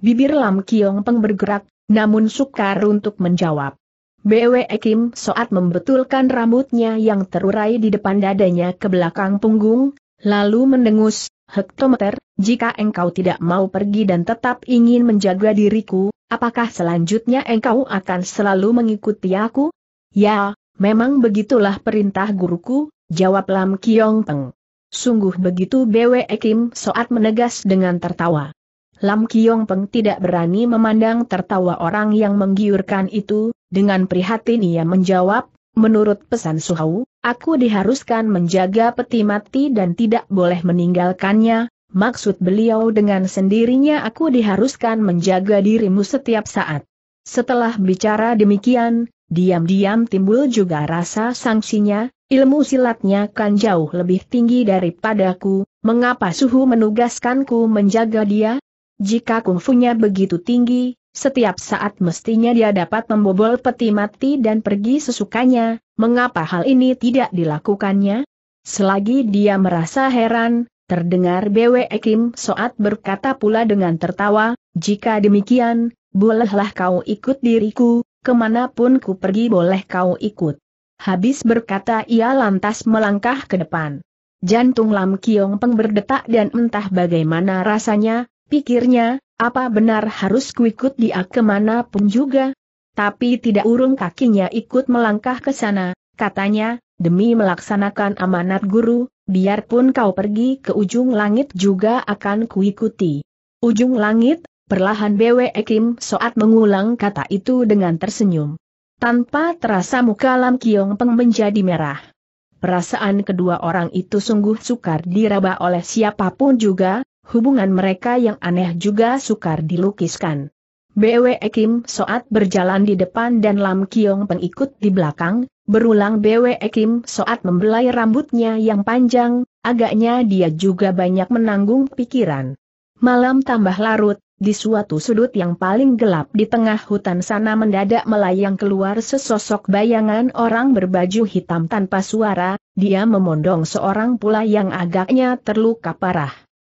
Bibir Lam Kiong Peng bergerak, namun sukar untuk menjawab. BW Kim Soat membetulkan rambutnya yang terurai di depan dadanya ke belakang punggung, lalu mendengus, Hektometer, jika engkau tidak mau pergi dan tetap ingin menjaga diriku, apakah selanjutnya engkau akan selalu mengikuti aku? Ya, memang begitulah perintah guruku, jawab Lam Kiong Peng. Sungguh begitu BW Kim Soat menegas dengan tertawa. Lam Kiong Peng tidak berani memandang tertawa orang yang menggiurkan itu, dengan prihatin ia menjawab, menurut pesan Suhau, aku diharuskan menjaga peti mati dan tidak boleh meninggalkannya, maksud beliau dengan sendirinya aku diharuskan menjaga dirimu setiap saat. Setelah bicara demikian, diam-diam timbul juga rasa sanksinya, ilmu silatnya kan jauh lebih tinggi daripadaku, mengapa suhu menugaskanku menjaga dia? Jika kungfunya begitu tinggi, setiap saat mestinya dia dapat membobol peti mati dan pergi sesukanya, mengapa hal ini tidak dilakukannya? Selagi dia merasa heran, terdengar Bwe Kim Soat berkata pula dengan tertawa, jika demikian, bolehlah kau ikut diriku, kemanapun ku pergi boleh kau ikut. Habis berkata ia lantas melangkah ke depan. Jantung Lam Kiong Peng berdetak dan entah bagaimana rasanya, Pikirnya, apa benar harus kuikut dia kemana pun juga? Tapi tidak urung kakinya ikut melangkah ke sana, katanya, demi melaksanakan amanat guru, biarpun kau pergi ke ujung langit juga akan kuikuti. Ujung langit, perlahan Bwe Kim Soat mengulang kata itu dengan tersenyum. Tanpa terasa muka Lam Kiong Peng menjadi merah. Perasaan kedua orang itu sungguh sukar diraba oleh siapapun juga, hubungan mereka yang aneh juga sukar dilukiskan. BW Kim Soat berjalan di depan dan Lam Kiong pengikut di belakang, berulang BW Kim Soat membelai rambutnya yang panjang, agaknya dia juga banyak menanggung pikiran. Malam tambah larut, di suatu sudut yang paling gelap di tengah hutan sana mendadak melayang keluar sesosok bayangan orang berbaju hitam tanpa suara, dia memondong seorang pula yang agaknya terluka parah.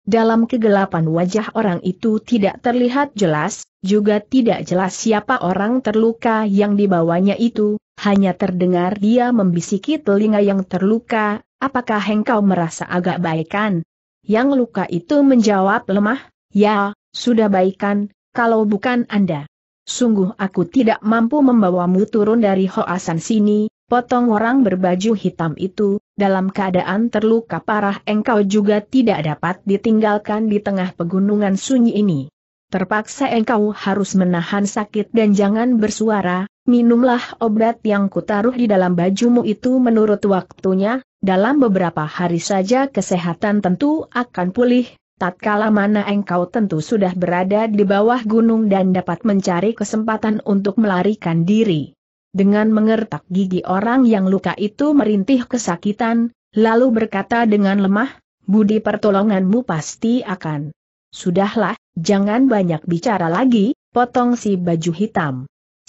Dalam kegelapan wajah orang itu tidak terlihat jelas, juga tidak jelas siapa orang terluka yang dibawanya itu, hanya terdengar dia membisiki telinga yang terluka, apakah engkau merasa agak baikan? Yang luka itu menjawab lemah, ya, sudah baikan, kalau bukan Anda. Sungguh aku tidak mampu membawamu turun dari Hoasan sini, potong orang berbaju hitam itu, dalam keadaan terluka parah engkau juga tidak dapat ditinggalkan di tengah pegunungan sunyi ini. Terpaksa engkau harus menahan sakit dan jangan bersuara, minumlah obat yang kutaruh di dalam bajumu itu menurut waktunya, dalam beberapa hari saja kesehatan tentu akan pulih, tatkala mana engkau tentu sudah berada di bawah gunung dan dapat mencari kesempatan untuk melarikan diri dengan mengertak gigi orang yang luka itu merintih kesakitan, lalu berkata dengan lemah, budi pertolonganmu pasti akan. Sudahlah, jangan banyak bicara lagi, potong si baju hitam.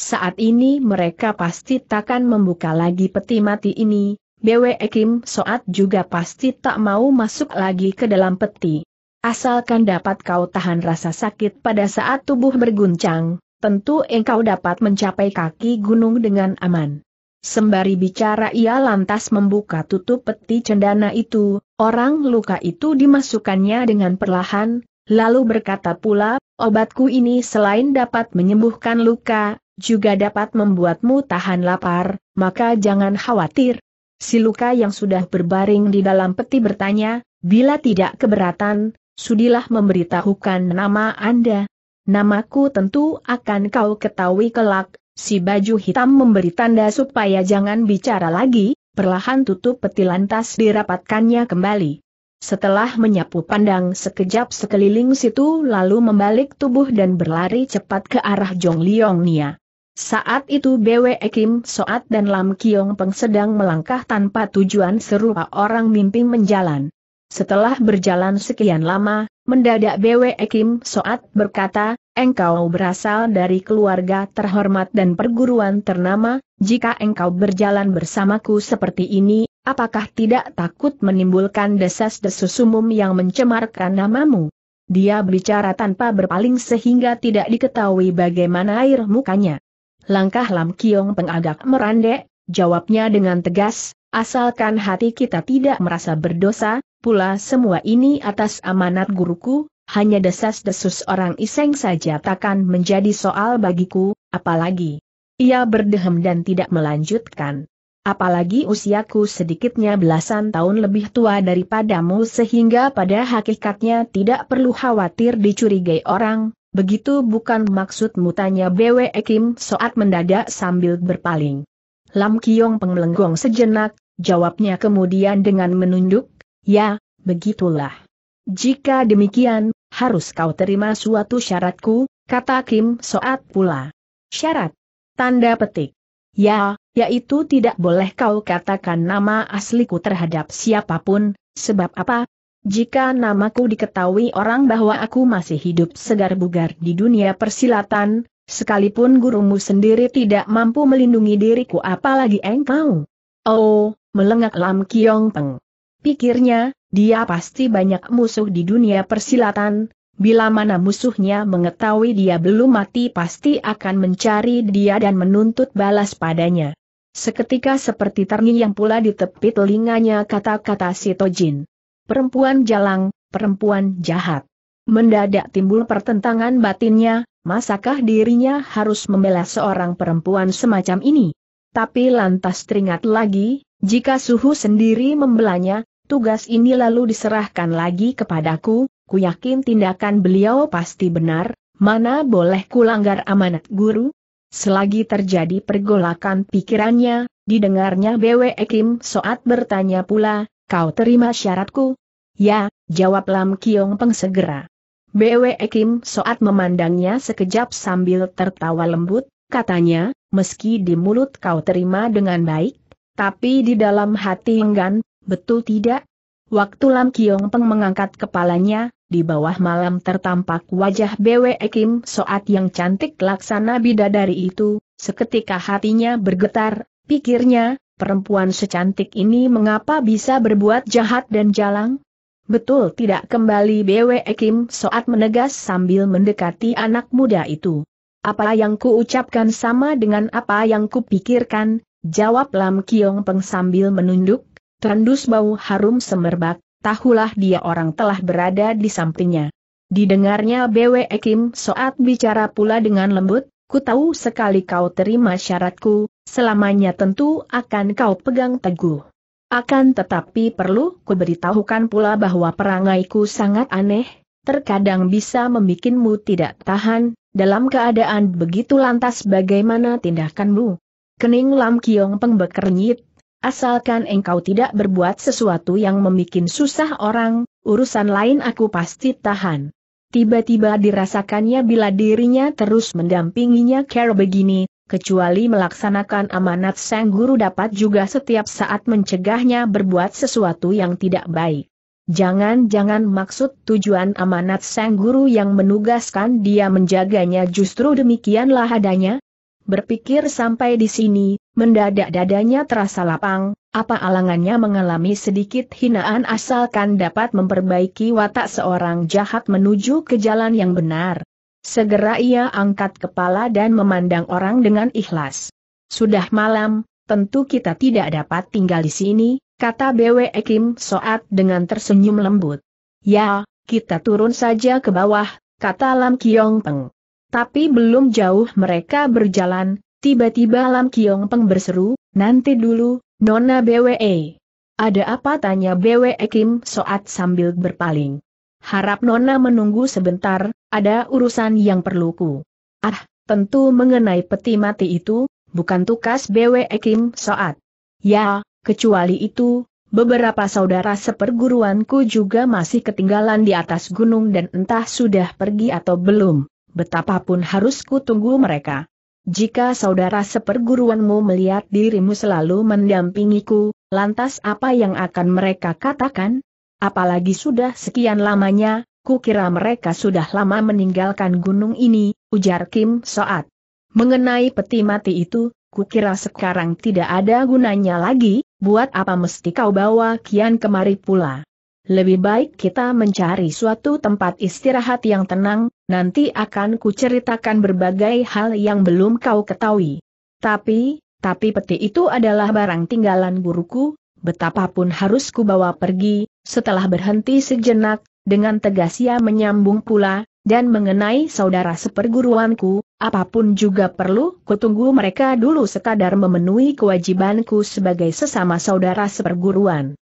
Saat ini mereka pasti takkan membuka lagi peti mati ini, BW Ekim Soat juga pasti tak mau masuk lagi ke dalam peti. Asalkan dapat kau tahan rasa sakit pada saat tubuh berguncang, tentu engkau dapat mencapai kaki gunung dengan aman. Sembari bicara ia lantas membuka tutup peti cendana itu, orang luka itu dimasukkannya dengan perlahan, lalu berkata pula, obatku ini selain dapat menyembuhkan luka, juga dapat membuatmu tahan lapar, maka jangan khawatir. Si luka yang sudah berbaring di dalam peti bertanya, bila tidak keberatan, sudilah memberitahukan nama Anda, Namaku tentu akan kau ketahui kelak, si baju hitam memberi tanda supaya jangan bicara lagi, perlahan tutup peti lantas dirapatkannya kembali. Setelah menyapu pandang sekejap sekeliling situ lalu membalik tubuh dan berlari cepat ke arah Jong Liong Nia. Saat itu BW Kim Soat dan Lam Kiong Peng sedang melangkah tanpa tujuan serupa orang mimpi menjalan. Setelah berjalan sekian lama, mendadak BW Kim Soat berkata, engkau berasal dari keluarga terhormat dan perguruan ternama, jika engkau berjalan bersamaku seperti ini, apakah tidak takut menimbulkan desas-desus umum yang mencemarkan namamu? Dia berbicara tanpa berpaling sehingga tidak diketahui bagaimana air mukanya. Langkah Lam Kiong pengagak merandek, jawabnya dengan tegas, Asalkan hati kita tidak merasa berdosa, pula semua ini atas amanat guruku, hanya desas-desus orang iseng saja takkan menjadi soal bagiku, apalagi. Ia berdehem dan tidak melanjutkan. Apalagi usiaku sedikitnya belasan tahun lebih tua daripadamu sehingga pada hakikatnya tidak perlu khawatir dicurigai orang, begitu bukan maksud mutanya BW Kim Soat mendadak sambil berpaling. Lam Kiong pengelenggong sejenak, jawabnya kemudian dengan menunduk, ya, begitulah. Jika demikian, harus kau terima suatu syaratku, kata Kim Soat pula. Syarat? Tanda petik. Ya, yaitu tidak boleh kau katakan nama asliku terhadap siapapun, sebab apa? Jika namaku diketahui orang bahwa aku masih hidup segar bugar di dunia persilatan, sekalipun gurumu sendiri tidak mampu melindungi diriku apalagi engkau. Oh, melengak Lam Kiong Peng. Pikirnya, dia pasti banyak musuh di dunia persilatan, bila mana musuhnya mengetahui dia belum mati pasti akan mencari dia dan menuntut balas padanya. Seketika seperti yang pula di tepi telinganya kata-kata si Tojin. Perempuan jalang, perempuan jahat. Mendadak timbul pertentangan batinnya, masakah dirinya harus membela seorang perempuan semacam ini? Tapi lantas teringat lagi, jika suhu sendiri membelanya, tugas ini lalu diserahkan lagi kepadaku, ku yakin tindakan beliau pasti benar, mana boleh kulanggar amanat guru? Selagi terjadi pergolakan pikirannya, didengarnya BW Kim Soat bertanya pula, kau terima syaratku? Ya, jawab Lam Kiong pengsegera. segera. BW Kim Soat memandangnya sekejap sambil tertawa lembut, katanya, meski di mulut kau terima dengan baik, tapi di dalam hati enggan, betul tidak? Waktu Lam Kiong Peng mengangkat kepalanya, di bawah malam tertampak wajah Bwe Kim Soat yang cantik laksana bidadari itu, seketika hatinya bergetar, pikirnya, perempuan secantik ini mengapa bisa berbuat jahat dan jalang? Betul tidak kembali Bwe Kim Soat menegas sambil mendekati anak muda itu. Apa yang kuucapkan sama dengan apa yang kupikirkan, Jawab Lam Kiong Peng sambil menunduk, terendus bau harum semerbak, tahulah dia orang telah berada di sampingnya. Didengarnya BW Kim saat bicara pula dengan lembut, ku tahu sekali kau terima syaratku, selamanya tentu akan kau pegang teguh. Akan tetapi perlu ku beritahukan pula bahwa perangaiku sangat aneh, terkadang bisa membikinmu tidak tahan, dalam keadaan begitu lantas bagaimana tindakanmu? Kening Lam Kiong Peng asalkan engkau tidak berbuat sesuatu yang membuat susah orang, urusan lain aku pasti tahan. Tiba-tiba dirasakannya bila dirinya terus mendampinginya care begini, kecuali melaksanakan amanat sang guru dapat juga setiap saat mencegahnya berbuat sesuatu yang tidak baik. Jangan-jangan maksud tujuan amanat sang guru yang menugaskan dia menjaganya justru demikianlah adanya, Berpikir sampai di sini, mendadak dadanya terasa lapang, apa alangannya mengalami sedikit hinaan asalkan dapat memperbaiki watak seorang jahat menuju ke jalan yang benar. Segera ia angkat kepala dan memandang orang dengan ikhlas. Sudah malam, tentu kita tidak dapat tinggal di sini, kata BW Kim Soat dengan tersenyum lembut. Ya, kita turun saja ke bawah, kata Lam Kiong Peng. Tapi belum jauh mereka berjalan, tiba-tiba Lam Kiong Peng berseru, nanti dulu, Nona BWE. Ada apa tanya BWE Kim Soat sambil berpaling. Harap Nona menunggu sebentar, ada urusan yang perlu ku. Ah, tentu mengenai peti mati itu, bukan tukas BWE Kim Soat. Ya, kecuali itu, Beberapa saudara seperguruanku juga masih ketinggalan di atas gunung dan entah sudah pergi atau belum. Betapapun harus kutunggu mereka. Jika saudara seperguruanmu melihat dirimu selalu mendampingiku, lantas apa yang akan mereka katakan? Apalagi sudah sekian lamanya, kukira mereka sudah lama meninggalkan gunung ini, ujar Kim Soat. Mengenai peti mati itu, kukira sekarang tidak ada gunanya lagi, buat apa mesti kau bawa kian kemari pula. Lebih baik kita mencari suatu tempat istirahat yang tenang, nanti akan kuceritakan berbagai hal yang belum kau ketahui. Tapi, tapi peti itu adalah barang tinggalan guruku, betapapun harus kubawa pergi, setelah berhenti sejenak, dengan tegas ia menyambung pula, dan mengenai saudara seperguruanku, apapun juga perlu kutunggu mereka dulu sekadar memenuhi kewajibanku sebagai sesama saudara seperguruan.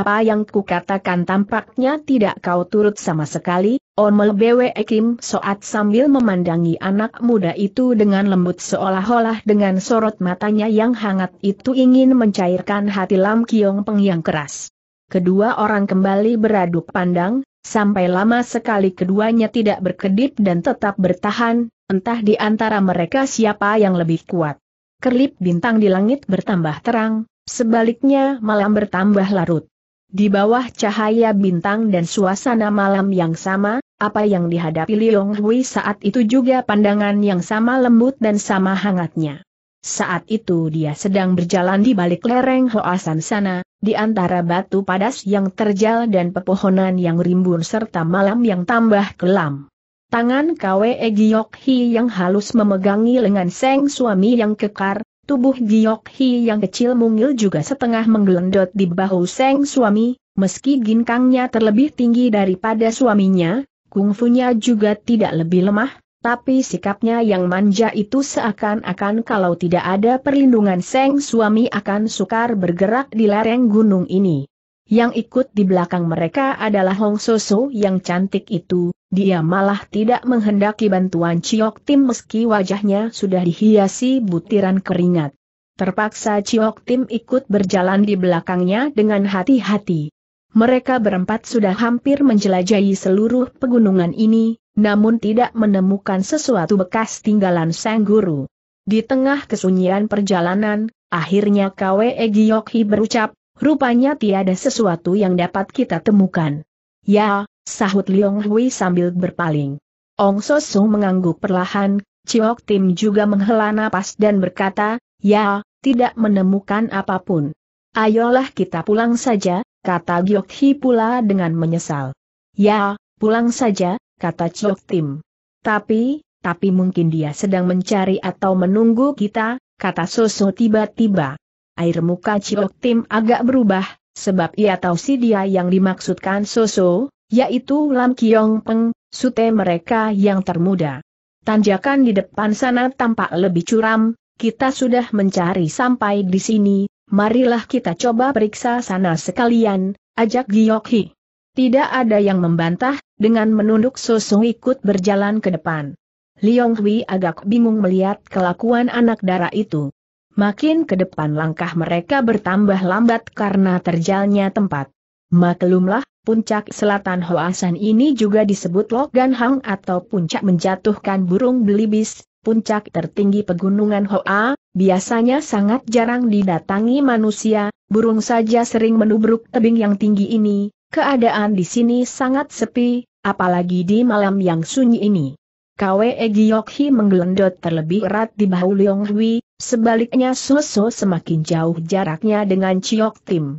Apa yang kukatakan tampaknya tidak kau turut sama sekali, Omel Bwe Kim Soat sambil memandangi anak muda itu dengan lembut seolah-olah dengan sorot matanya yang hangat itu ingin mencairkan hati Lam Kiong Peng yang keras. Kedua orang kembali beraduk pandang, sampai lama sekali keduanya tidak berkedip dan tetap bertahan, entah di antara mereka siapa yang lebih kuat. Kerlip bintang di langit bertambah terang, sebaliknya malam bertambah larut. Di bawah cahaya bintang dan suasana malam yang sama, apa yang dihadapi Liong Hui saat itu juga pandangan yang sama lembut dan sama hangatnya. Saat itu dia sedang berjalan di balik lereng Hoasan sana, di antara batu padas yang terjal dan pepohonan yang rimbun serta malam yang tambah kelam. Tangan Kwe Giok Hi yang halus memegangi lengan Seng suami yang kekar, Tubuh Giok Hi yang kecil mungil juga setengah menggelendot di bahu Seng suami, meski ginkangnya terlebih tinggi daripada suaminya, kungfunya juga tidak lebih lemah, tapi sikapnya yang manja itu seakan-akan kalau tidak ada perlindungan Seng suami akan sukar bergerak di lereng gunung ini. Yang ikut di belakang mereka adalah Hong Soso yang cantik itu, dia malah tidak menghendaki bantuan Ciok Tim meski wajahnya sudah dihiasi butiran keringat. Terpaksa Ciok Tim ikut berjalan di belakangnya dengan hati-hati. Mereka berempat sudah hampir menjelajahi seluruh pegunungan ini, namun tidak menemukan sesuatu bekas tinggalan sang guru. Di tengah kesunyian perjalanan, akhirnya Kwe Giokhi berucap, rupanya tiada sesuatu yang dapat kita temukan. Ya, sahut Liong Hui sambil berpaling. Ong Sosung mengangguk perlahan, Ciok Tim juga menghela napas dan berkata, ya, tidak menemukan apapun. Ayolah kita pulang saja, kata Giok Hi pula dengan menyesal. Ya, pulang saja, kata Ciok Tim. Tapi, tapi mungkin dia sedang mencari atau menunggu kita, kata Soso tiba-tiba. Air muka Ciok Tim agak berubah, sebab ia tahu si dia yang dimaksudkan Soso, yaitu Lam Kiong Peng, sute mereka yang termuda. Tanjakan di depan sana tampak lebih curam, kita sudah mencari sampai di sini, marilah kita coba periksa sana sekalian, ajak Giokhi. Tidak ada yang membantah, dengan menunduk sosok ikut berjalan ke depan. Liong Hui agak bingung melihat kelakuan anak darah itu. Makin ke depan langkah mereka bertambah lambat karena terjalnya tempat. Maklumlah, Puncak selatan Hoasan ini juga disebut Logan Hang atau puncak menjatuhkan burung belibis, puncak tertinggi pegunungan Hoa, biasanya sangat jarang didatangi manusia, burung saja sering menubruk tebing yang tinggi ini, keadaan di sini sangat sepi, apalagi di malam yang sunyi ini. Kwe Giokhi menggelendot terlebih erat di bahu Leong Hui, sebaliknya Soso semakin jauh jaraknya dengan Chiok Tim.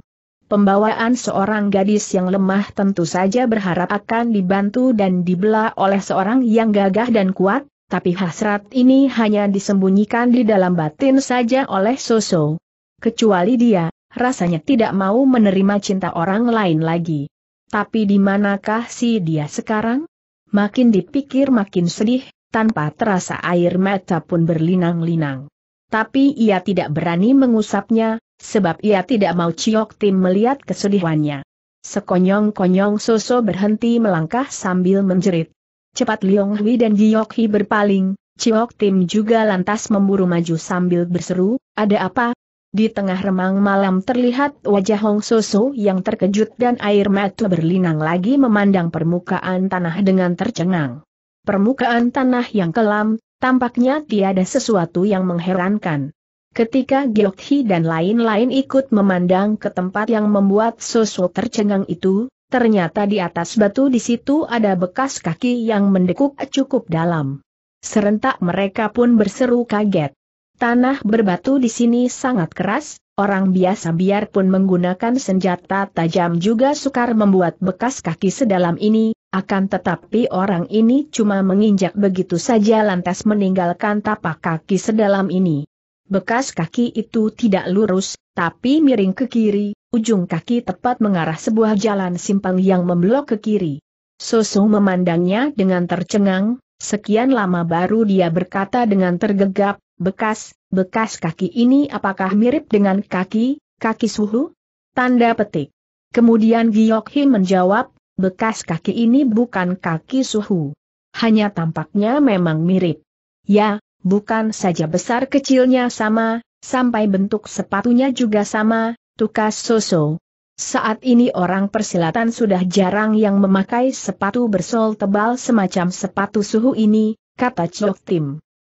Pembawaan seorang gadis yang lemah tentu saja berharap akan dibantu dan dibelah oleh seorang yang gagah dan kuat, tapi hasrat ini hanya disembunyikan di dalam batin saja oleh Soso. Kecuali dia, rasanya tidak mau menerima cinta orang lain lagi. Tapi di manakah si dia sekarang? Makin dipikir makin sedih, tanpa terasa air mata pun berlinang-linang. Tapi ia tidak berani mengusapnya, sebab ia tidak mau Ciok Tim melihat kesedihannya. Sekonyong-konyong Soso berhenti melangkah sambil menjerit. Cepat Liong Hui dan Giok Hi berpaling, Ciok Tim juga lantas memburu maju sambil berseru, ada apa? Di tengah remang malam terlihat wajah Hong Soso yang terkejut dan air mata berlinang lagi memandang permukaan tanah dengan tercengang. Permukaan tanah yang kelam, tampaknya tiada sesuatu yang mengherankan. Ketika Giokhi dan lain-lain ikut memandang ke tempat yang membuat sosok tercengang itu, ternyata di atas batu di situ ada bekas kaki yang mendekuk cukup dalam. Serentak mereka pun berseru kaget. Tanah berbatu di sini sangat keras, orang biasa biarpun menggunakan senjata tajam juga sukar membuat bekas kaki sedalam ini, akan tetapi orang ini cuma menginjak begitu saja lantas meninggalkan tapak kaki sedalam ini. Bekas kaki itu tidak lurus, tapi miring ke kiri, ujung kaki tepat mengarah sebuah jalan simpang yang memblok ke kiri. Sosong memandangnya dengan tercengang, sekian lama baru dia berkata dengan tergegap, bekas, bekas kaki ini apakah mirip dengan kaki, kaki suhu? Tanda petik. Kemudian Giok Him menjawab, bekas kaki ini bukan kaki suhu. Hanya tampaknya memang mirip. Ya, Bukan saja besar kecilnya sama, sampai bentuk sepatunya juga sama, tukas Soso. Saat ini orang persilatan sudah jarang yang memakai sepatu bersol tebal semacam sepatu suhu ini, kata Chok Tim.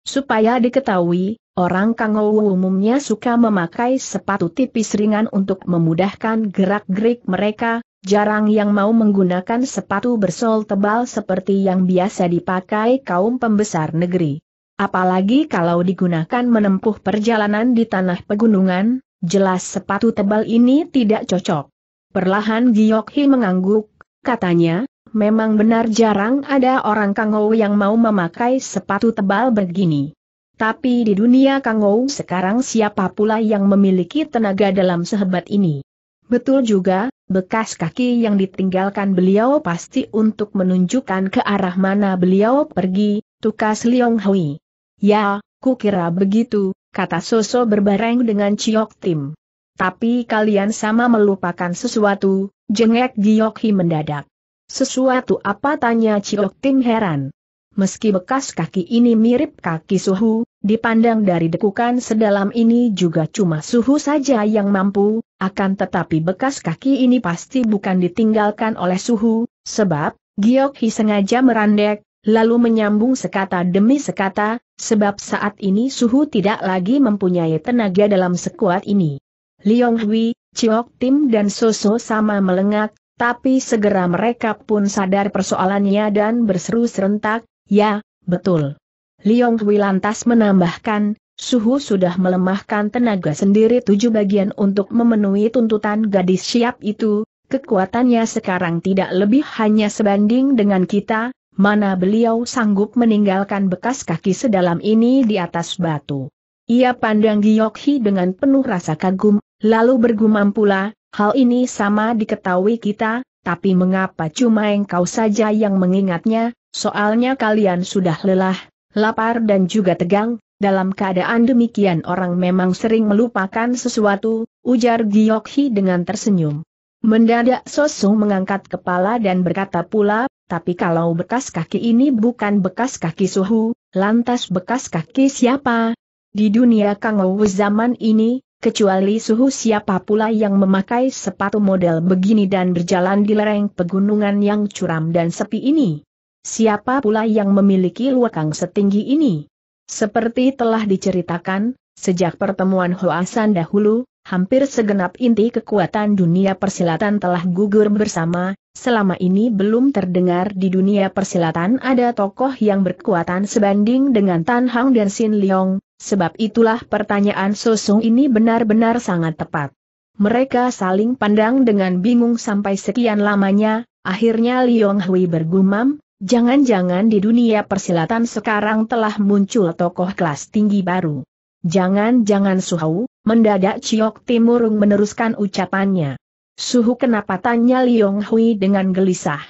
Supaya diketahui, orang Kangowu umumnya suka memakai sepatu tipis ringan untuk memudahkan gerak-gerik mereka, jarang yang mau menggunakan sepatu bersol tebal seperti yang biasa dipakai kaum pembesar negeri. Apalagi kalau digunakan menempuh perjalanan di tanah pegunungan, jelas sepatu tebal ini tidak cocok. Perlahan Giokhi mengangguk, katanya, memang benar jarang ada orang Kangou yang mau memakai sepatu tebal begini. Tapi di dunia Kangou sekarang siapa pula yang memiliki tenaga dalam sehebat ini? Betul juga, bekas kaki yang ditinggalkan beliau pasti untuk menunjukkan ke arah mana beliau pergi, tukas Liong Hui. Ya, ku kira begitu, kata Soso berbareng dengan Ciok Tim. Tapi kalian sama melupakan sesuatu, jengek Giokhi mendadak. Sesuatu apa tanya Ciok Tim heran. Meski bekas kaki ini mirip kaki suhu, dipandang dari dekukan sedalam ini juga cuma suhu saja yang mampu, akan tetapi bekas kaki ini pasti bukan ditinggalkan oleh suhu, sebab Giokhi sengaja merandek, lalu menyambung sekata demi sekata, sebab saat ini suhu tidak lagi mempunyai tenaga dalam sekuat ini. Liong Hui, Chiok Tim dan Soso sama melengak, tapi segera mereka pun sadar persoalannya dan berseru serentak, ya, betul. Liong Hui lantas menambahkan, suhu sudah melemahkan tenaga sendiri tujuh bagian untuk memenuhi tuntutan gadis siap itu, kekuatannya sekarang tidak lebih hanya sebanding dengan kita, mana beliau sanggup meninggalkan bekas kaki sedalam ini di atas batu. Ia pandang Giyokhi dengan penuh rasa kagum, lalu bergumam pula, hal ini sama diketahui kita, tapi mengapa cuma engkau saja yang mengingatnya, soalnya kalian sudah lelah, lapar dan juga tegang, dalam keadaan demikian orang memang sering melupakan sesuatu, ujar Giyokhi dengan tersenyum. Mendadak Sosu mengangkat kepala dan berkata pula, tapi kalau bekas kaki ini bukan bekas kaki suhu, lantas bekas kaki siapa? Di dunia Kangou zaman ini, kecuali suhu siapa pula yang memakai sepatu model begini dan berjalan di lereng pegunungan yang curam dan sepi ini? Siapa pula yang memiliki luakang setinggi ini? Seperti telah diceritakan, sejak pertemuan Hoasan dahulu, hampir segenap inti kekuatan dunia persilatan telah gugur bersama, selama ini belum terdengar di dunia persilatan ada tokoh yang berkekuatan sebanding dengan Tan Hang dan Sin Leong, sebab itulah pertanyaan Sosong ini benar-benar sangat tepat. Mereka saling pandang dengan bingung sampai sekian lamanya, akhirnya Leong Hui bergumam, jangan-jangan di dunia persilatan sekarang telah muncul tokoh kelas tinggi baru. Jangan-jangan Suhu, mendadak Ciok Timurung meneruskan ucapannya. Suhu kenapa tanya Liong Hui dengan gelisah.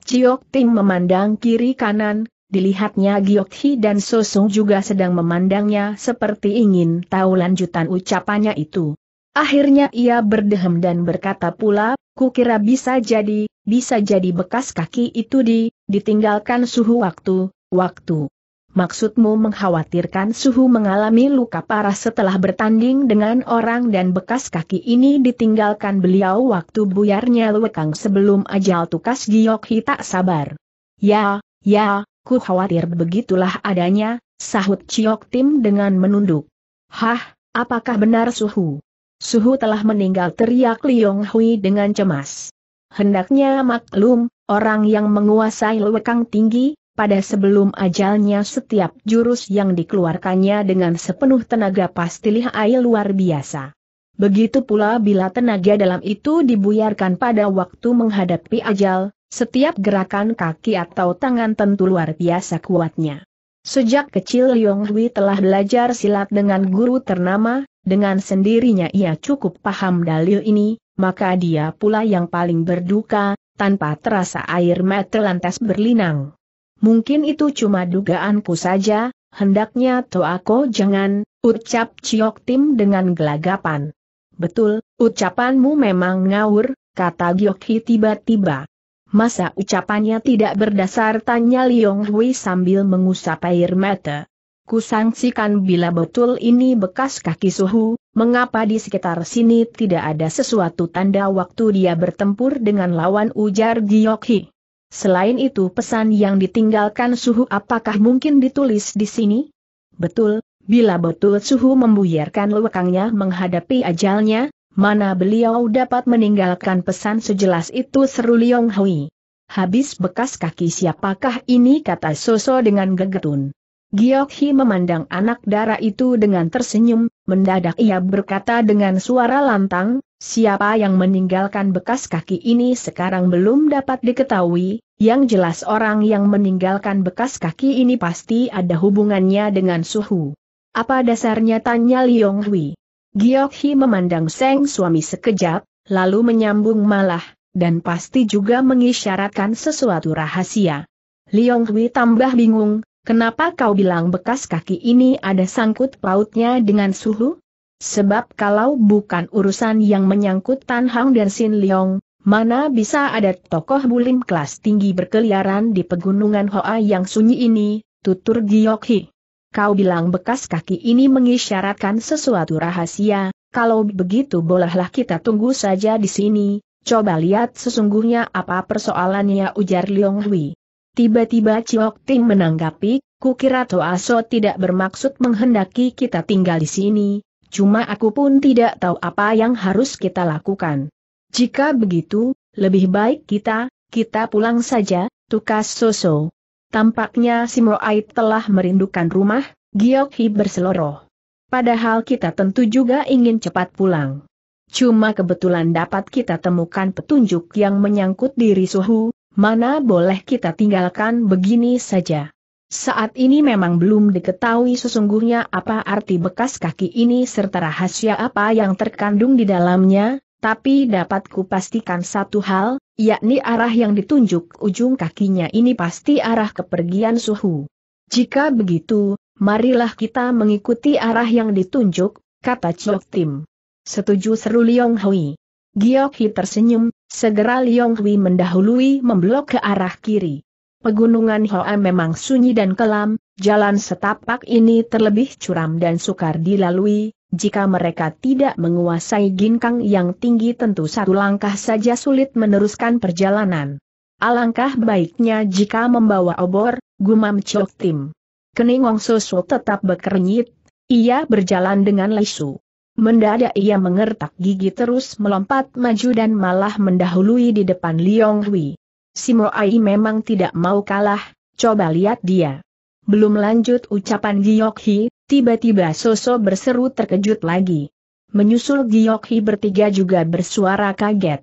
Ciok Tim memandang kiri kanan, dilihatnya Giok Hi dan Sosung juga sedang memandangnya seperti ingin tahu lanjutan ucapannya itu. Akhirnya ia berdehem dan berkata pula, kukira bisa jadi, bisa jadi bekas kaki itu di, ditinggalkan suhu waktu, waktu maksudmu mengkhawatirkan suhu mengalami luka parah setelah bertanding dengan orang dan bekas kaki ini ditinggalkan beliau waktu buyarnya lewekang sebelum ajal tukas giok tak sabar. Ya, ya, ku khawatir begitulah adanya, sahut Ciok Tim dengan menunduk. Hah, apakah benar suhu? Suhu telah meninggal teriak Liong Hui dengan cemas. Hendaknya maklum, orang yang menguasai lewekang tinggi, pada sebelum ajalnya setiap jurus yang dikeluarkannya dengan sepenuh tenaga pasti lihai luar biasa. Begitu pula bila tenaga dalam itu dibuyarkan pada waktu menghadapi ajal, setiap gerakan kaki atau tangan tentu luar biasa kuatnya. Sejak kecil Yong Hui telah belajar silat dengan guru ternama, dengan sendirinya ia cukup paham dalil ini, maka dia pula yang paling berduka, tanpa terasa air mata lantas berlinang mungkin itu cuma dugaanku saja, hendaknya aku jangan, ucap Ciok Tim dengan gelagapan. Betul, ucapanmu memang ngawur, kata Giokhi tiba-tiba. Masa ucapannya tidak berdasar tanya Liong Hui sambil mengusap air mata. Kusangsikan bila betul ini bekas kaki suhu, mengapa di sekitar sini tidak ada sesuatu tanda waktu dia bertempur dengan lawan ujar Giokhi. Selain itu pesan yang ditinggalkan suhu apakah mungkin ditulis di sini? Betul, bila betul suhu membuyarkan lekangnya menghadapi ajalnya, mana beliau dapat meninggalkan pesan sejelas itu seru Liong Hui. Habis bekas kaki siapakah ini kata Soso dengan gegetun. Giok Hi memandang anak darah itu dengan tersenyum, mendadak ia berkata dengan suara lantang, Siapa yang meninggalkan bekas kaki ini sekarang belum dapat diketahui, yang jelas orang yang meninggalkan bekas kaki ini pasti ada hubungannya dengan suhu. Apa dasarnya tanya Liong Hui? Giok Hi memandang Seng suami sekejap, lalu menyambung malah, dan pasti juga mengisyaratkan sesuatu rahasia. Liong Hui tambah bingung, kenapa kau bilang bekas kaki ini ada sangkut pautnya dengan suhu? Sebab kalau bukan urusan yang menyangkut Tan Hang dan Sin Leong, mana bisa ada tokoh bulim kelas tinggi berkeliaran di pegunungan Hoa yang sunyi ini, tutur Giok Hi. Kau bilang bekas kaki ini mengisyaratkan sesuatu rahasia, kalau begitu bolehlah kita tunggu saja di sini, coba lihat sesungguhnya apa persoalannya ujar Leong Hui. Tiba-tiba Ciok Ting menanggapi, kukira so tidak bermaksud menghendaki kita tinggal di sini, Cuma aku pun tidak tahu apa yang harus kita lakukan. Jika begitu, lebih baik kita, kita pulang saja, tukas Soso. Tampaknya Moai telah merindukan rumah, Giokhi berseloroh. Padahal kita tentu juga ingin cepat pulang. Cuma kebetulan dapat kita temukan petunjuk yang menyangkut diri Suhu, mana boleh kita tinggalkan begini saja. Saat ini memang belum diketahui sesungguhnya apa arti bekas kaki ini serta rahasia apa yang terkandung di dalamnya, tapi dapat kupastikan satu hal, yakni arah yang ditunjuk ujung kakinya ini pasti arah kepergian suhu. Jika begitu, marilah kita mengikuti arah yang ditunjuk, kata Chok Tim. Setuju seru Liong Hui. Giok Hi tersenyum, segera Liong Hui mendahului memblok ke arah kiri. Pegunungan Hoa memang sunyi dan kelam, jalan setapak ini terlebih curam dan sukar dilalui, jika mereka tidak menguasai ginkang yang tinggi tentu satu langkah saja sulit meneruskan perjalanan. Alangkah baiknya jika membawa obor, gumam Chok Tim. Kening Wong Soso tetap bekernyit, ia berjalan dengan lesu. Mendadak ia mengertak gigi terus melompat maju dan malah mendahului di depan Liong Hui. Simoai memang tidak mau kalah, coba lihat dia. Belum lanjut ucapan Giyokhi, tiba-tiba Soso berseru terkejut lagi. Menyusul Giyokhi bertiga juga bersuara kaget.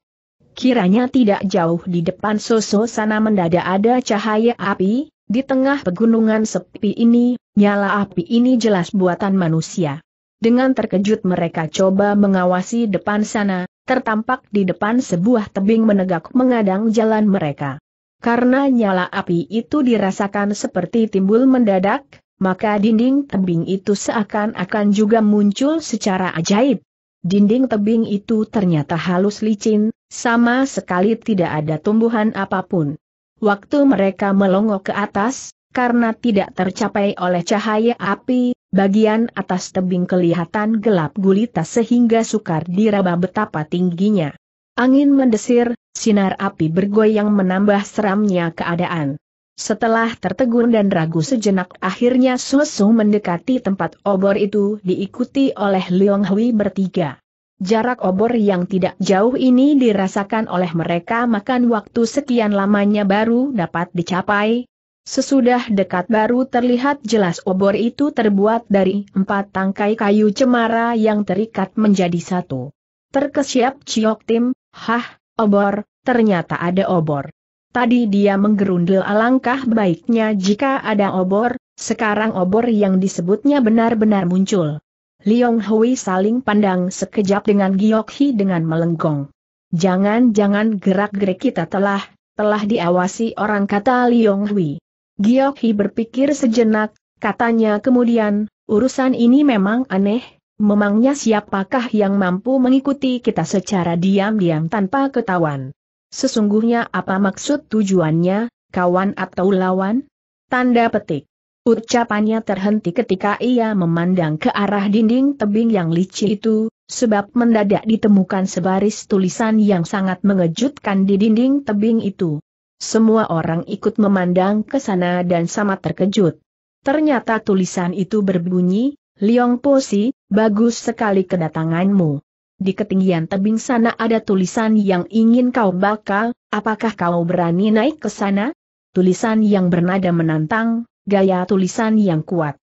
Kiranya tidak jauh di depan Soso sana mendadak ada cahaya api, di tengah pegunungan sepi ini, nyala api ini jelas buatan manusia. Dengan terkejut mereka coba mengawasi depan sana, tertampak di depan sebuah tebing menegak mengadang jalan mereka. Karena nyala api itu dirasakan seperti timbul mendadak, maka dinding tebing itu seakan-akan juga muncul secara ajaib. Dinding tebing itu ternyata halus licin, sama sekali tidak ada tumbuhan apapun. Waktu mereka melongo ke atas, karena tidak tercapai oleh cahaya api, bagian atas tebing kelihatan gelap gulita sehingga sukar diraba betapa tingginya. Angin mendesir, sinar api bergoyang menambah seramnya keadaan. Setelah tertegun dan ragu sejenak akhirnya Susu mendekati tempat obor itu diikuti oleh Leong Hui bertiga. Jarak obor yang tidak jauh ini dirasakan oleh mereka makan waktu sekian lamanya baru dapat dicapai, Sesudah dekat baru terlihat jelas obor itu terbuat dari empat tangkai kayu cemara yang terikat menjadi satu. Terkesiap Ciok Tim, hah, obor, ternyata ada obor. Tadi dia menggerundel alangkah baiknya jika ada obor, sekarang obor yang disebutnya benar-benar muncul. Liong Hui saling pandang sekejap dengan Giok Hi dengan melenggong. Jangan-jangan gerak-gerik kita telah, telah diawasi orang kata Liong Hui. Giokhi berpikir sejenak, katanya kemudian, urusan ini memang aneh, memangnya siapakah yang mampu mengikuti kita secara diam-diam tanpa ketahuan? Sesungguhnya apa maksud tujuannya, kawan atau lawan? Tanda petik. Ucapannya terhenti ketika ia memandang ke arah dinding tebing yang licin itu, sebab mendadak ditemukan sebaris tulisan yang sangat mengejutkan di dinding tebing itu. Semua orang ikut memandang ke sana dan sama terkejut. Ternyata tulisan itu berbunyi, Liong Posi, bagus sekali kedatanganmu. Di ketinggian tebing sana ada tulisan yang ingin kau bakal, apakah kau berani naik ke sana? Tulisan yang bernada menantang, gaya tulisan yang kuat.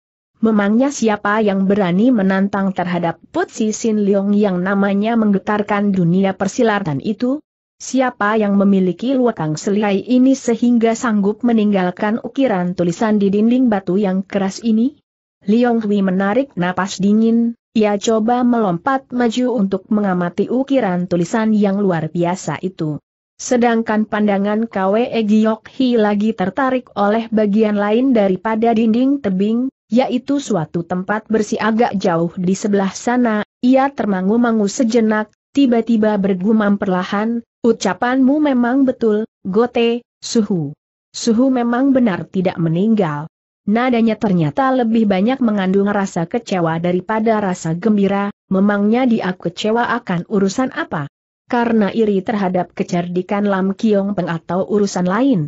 Memangnya siapa yang berani menantang terhadap Putsi Sin Leong yang namanya menggetarkan dunia persilatan itu? Siapa yang memiliki luakang seliai ini sehingga sanggup meninggalkan ukiran tulisan di dinding batu yang keras ini? Liong Hui menarik napas dingin, ia coba melompat maju untuk mengamati ukiran tulisan yang luar biasa itu. Sedangkan pandangan Kwe Giok Hi lagi tertarik oleh bagian lain daripada dinding tebing, yaitu suatu tempat bersih agak jauh di sebelah sana, ia termangu-mangu sejenak, tiba-tiba bergumam perlahan, ucapanmu memang betul, Gote, Suhu. Suhu memang benar tidak meninggal. Nadanya ternyata lebih banyak mengandung rasa kecewa daripada rasa gembira, memangnya dia kecewa akan urusan apa? Karena iri terhadap kecerdikan Lam Kiong Peng atau urusan lain.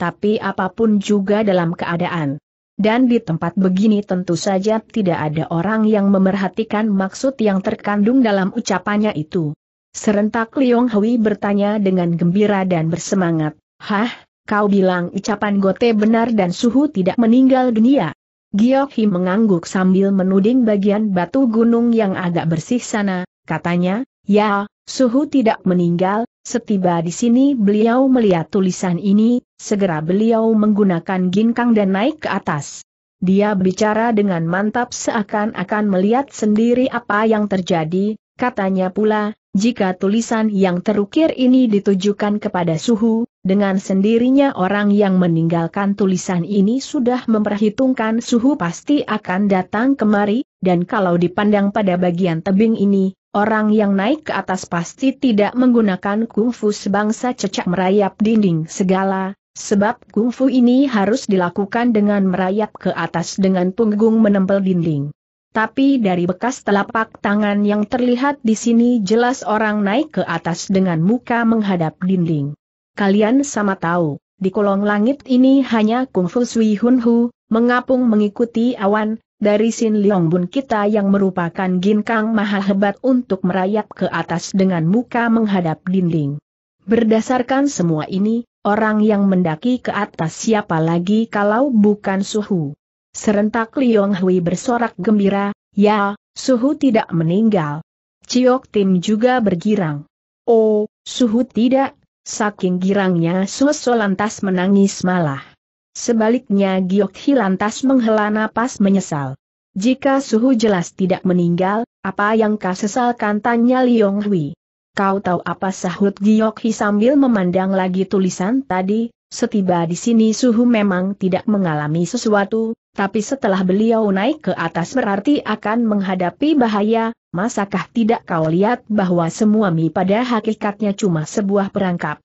Tapi apapun juga dalam keadaan dan di tempat begini tentu saja tidak ada orang yang memerhatikan maksud yang terkandung dalam ucapannya itu. Serentak Liong Hui bertanya dengan gembira dan bersemangat, Hah, kau bilang ucapan Gote benar dan Suhu tidak meninggal dunia? Hi mengangguk sambil menuding bagian batu gunung yang agak bersih sana, katanya, ya, Suhu tidak meninggal, setiba di sini beliau melihat tulisan ini, segera beliau menggunakan ginkang dan naik ke atas. Dia bicara dengan mantap seakan-akan melihat sendiri apa yang terjadi, katanya pula, jika tulisan yang terukir ini ditujukan kepada suhu, dengan sendirinya orang yang meninggalkan tulisan ini sudah memperhitungkan suhu pasti akan datang kemari, dan kalau dipandang pada bagian tebing ini, Orang yang naik ke atas pasti tidak menggunakan kungfu sebangsa cecak merayap dinding segala, sebab kungfu ini harus dilakukan dengan merayap ke atas dengan punggung menempel dinding. Tapi dari bekas telapak tangan yang terlihat di sini jelas orang naik ke atas dengan muka menghadap dinding. Kalian sama tahu, di kolong langit ini hanya kungfu Sui Hun Hu, mengapung mengikuti awan, dari Sin Leong Bun kita yang merupakan ginkang maha hebat untuk merayap ke atas dengan muka menghadap dinding. Berdasarkan semua ini, orang yang mendaki ke atas siapa lagi kalau bukan Suhu. Serentak Leong Hui bersorak gembira, ya, Suhu tidak meninggal. Ciok Tim juga bergirang. Oh, Suhu tidak, saking girangnya Suho lantas menangis malah. Sebaliknya Giok Hi lantas menghela napas menyesal. Jika suhu jelas tidak meninggal, apa yang kau sesalkan tanya Liong Hui. Kau tahu apa sahut Giok Hi sambil memandang lagi tulisan tadi, setiba di sini suhu memang tidak mengalami sesuatu, tapi setelah beliau naik ke atas berarti akan menghadapi bahaya, masakah tidak kau lihat bahwa semua mi pada hakikatnya cuma sebuah perangkap?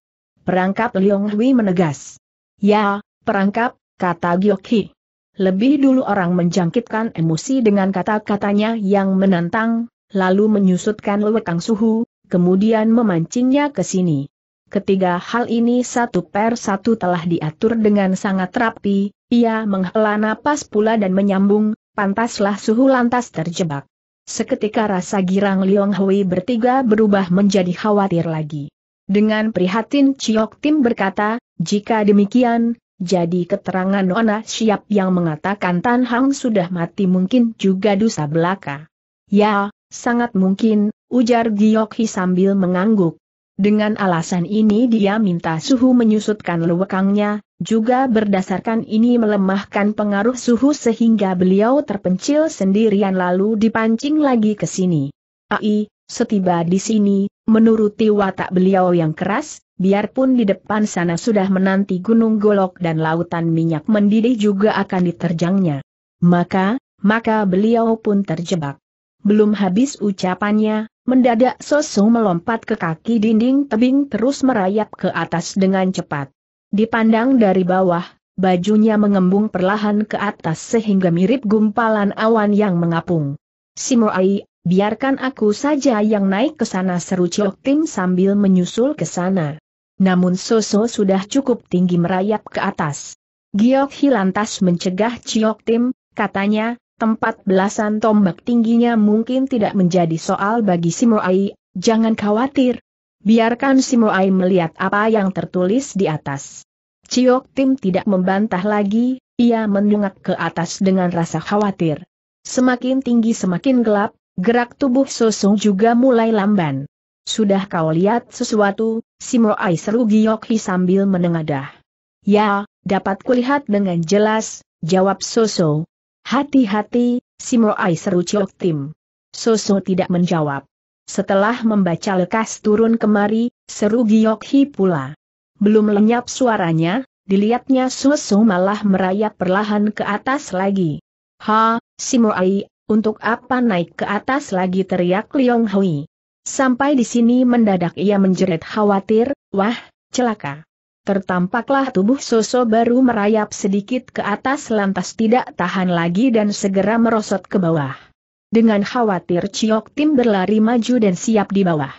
Perangkap Liong Hui menegas. Ya, perangkap, kata Gyoki. Lebih dulu orang menjangkitkan emosi dengan kata-katanya yang menantang, lalu menyusutkan lewekang suhu, kemudian memancingnya ke sini. Ketiga hal ini satu per satu telah diatur dengan sangat rapi, ia menghela napas pula dan menyambung, pantaslah suhu lantas terjebak. Seketika rasa girang Liong Hui bertiga berubah menjadi khawatir lagi. Dengan prihatin Chiok Tim berkata, jika demikian, jadi keterangan Nona Siap yang mengatakan Tan Hang sudah mati mungkin juga dusta belaka. Ya, sangat mungkin, ujar Giok Hi sambil mengangguk. Dengan alasan ini dia minta suhu menyusutkan lewekangnya, juga berdasarkan ini melemahkan pengaruh suhu sehingga beliau terpencil sendirian lalu dipancing lagi ke sini. Ai, setiba di sini, menuruti watak beliau yang keras, biarpun di depan sana sudah menanti gunung golok dan lautan minyak mendidih juga akan diterjangnya. Maka, maka beliau pun terjebak. Belum habis ucapannya, mendadak Soso melompat ke kaki dinding tebing terus merayap ke atas dengan cepat. Dipandang dari bawah, bajunya mengembung perlahan ke atas sehingga mirip gumpalan awan yang mengapung. Simoai, biarkan aku saja yang naik ke sana seru Chok Tim sambil menyusul ke sana. Namun Soso sudah cukup tinggi merayap ke atas. Giok Hi lantas mencegah Ciok Tim, katanya, tempat belasan tombak tingginya mungkin tidak menjadi soal bagi Simoai, jangan khawatir. Biarkan Simoai melihat apa yang tertulis di atas. Ciok Tim tidak membantah lagi, ia menyungak ke atas dengan rasa khawatir. Semakin tinggi semakin gelap, gerak tubuh Sosong juga mulai lamban. Sudah kau lihat sesuatu, Simoai seru Hi sambil menengadah. Ya, dapat kulihat dengan jelas, jawab Soso. Hati-hati, Simoai seru Ciok Tim. Soso tidak menjawab. Setelah membaca lekas turun kemari, seru Hi pula. Belum lenyap suaranya, dilihatnya Soso malah merayap perlahan ke atas lagi. Ha, Simoai, untuk apa naik ke atas lagi teriak Liong Hui. Sampai di sini mendadak ia menjerit khawatir, wah, celaka. Tertampaklah tubuh Soso baru merayap sedikit ke atas lantas tidak tahan lagi dan segera merosot ke bawah. Dengan khawatir Ciok Tim berlari maju dan siap di bawah.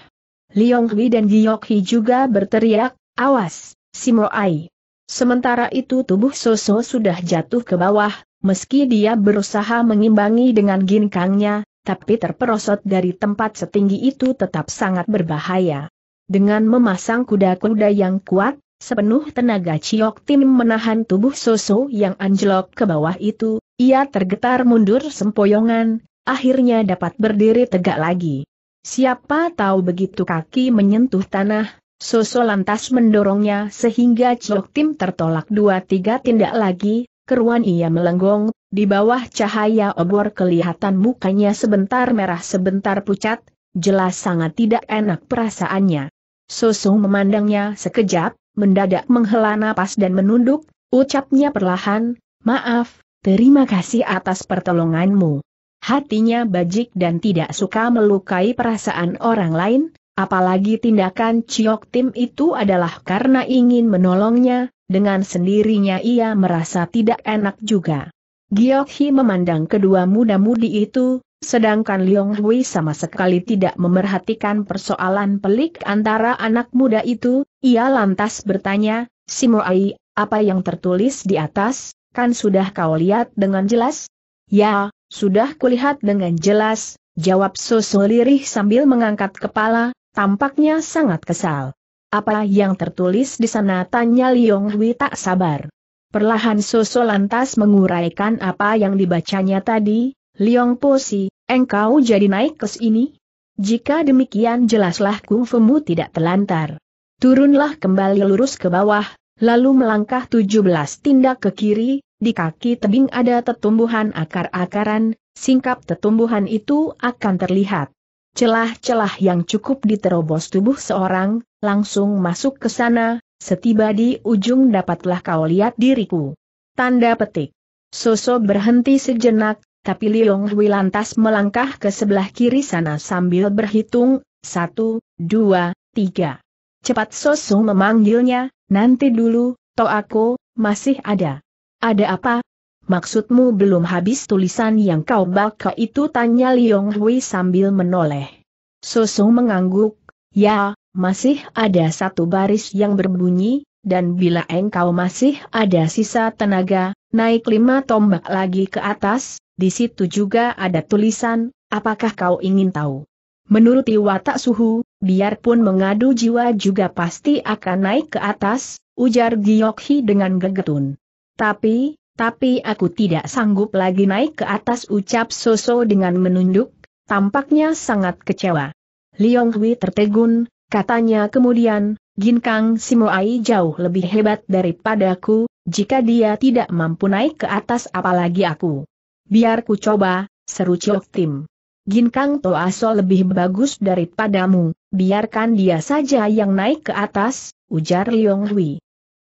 Liong Hui dan Giok Hi juga berteriak, awas, Simo Ai. Sementara itu tubuh Soso sudah jatuh ke bawah, meski dia berusaha mengimbangi dengan ginkangnya, tapi terperosot dari tempat setinggi itu tetap sangat berbahaya. Dengan memasang kuda-kuda yang kuat, sepenuh tenaga Ciok Tim menahan tubuh Soso yang anjlok ke bawah itu, ia tergetar mundur sempoyongan, akhirnya dapat berdiri tegak lagi. Siapa tahu begitu kaki menyentuh tanah, Soso lantas mendorongnya sehingga Ciok Tim tertolak dua tiga tindak lagi, keruan ia melenggong, di bawah cahaya obor kelihatan mukanya sebentar merah sebentar pucat, jelas sangat tidak enak perasaannya. Sosong memandangnya sekejap, mendadak menghela napas dan menunduk, ucapnya perlahan, maaf, terima kasih atas pertolonganmu. Hatinya bajik dan tidak suka melukai perasaan orang lain, Apalagi tindakan Ciok Tim itu adalah karena ingin menolongnya, dengan sendirinya ia merasa tidak enak juga. Giok Hi memandang kedua muda-mudi itu, sedangkan Leong Hui sama sekali tidak memerhatikan persoalan pelik antara anak muda itu, ia lantas bertanya, Simoai, apa yang tertulis di atas, kan sudah kau lihat dengan jelas? Ya, sudah kulihat dengan jelas, jawab Soso lirih sambil mengangkat kepala, Tampaknya sangat kesal. Apa yang tertulis di sana tanya Liong Hui tak sabar. Perlahan Soso lantas menguraikan apa yang dibacanya tadi, Liong Posi, engkau jadi naik ke sini? Jika demikian jelaslah kungfumu tidak telantar. Turunlah kembali lurus ke bawah, lalu melangkah 17 tindak ke kiri, di kaki tebing ada tetumbuhan akar-akaran, singkap tetumbuhan itu akan terlihat celah-celah yang cukup diterobos tubuh seorang, langsung masuk ke sana, setiba di ujung dapatlah kau lihat diriku. Tanda petik. Soso berhenti sejenak, tapi Liong Hui lantas melangkah ke sebelah kiri sana sambil berhitung, satu, dua, tiga. Cepat Soso memanggilnya, nanti dulu, toh aku, masih ada. Ada apa, Maksudmu belum habis tulisan yang kau baca itu tanya Liong Hui sambil menoleh. Sosong mengangguk, ya, masih ada satu baris yang berbunyi, dan bila engkau masih ada sisa tenaga, naik lima tombak lagi ke atas, di situ juga ada tulisan, apakah kau ingin tahu? Menuruti watak suhu, biarpun mengadu jiwa juga pasti akan naik ke atas, ujar Giyokhi dengan gegetun. Tapi, tapi aku tidak sanggup lagi naik ke atas ucap Soso dengan menunduk, tampaknya sangat kecewa. Liong Hui tertegun, katanya kemudian, Gin Kang Simoai jauh lebih hebat daripadaku, jika dia tidak mampu naik ke atas apalagi aku. Biar ku coba, seru Chok Tim. Gin Kang Toaso lebih bagus daripadamu, biarkan dia saja yang naik ke atas, ujar Liong Hui.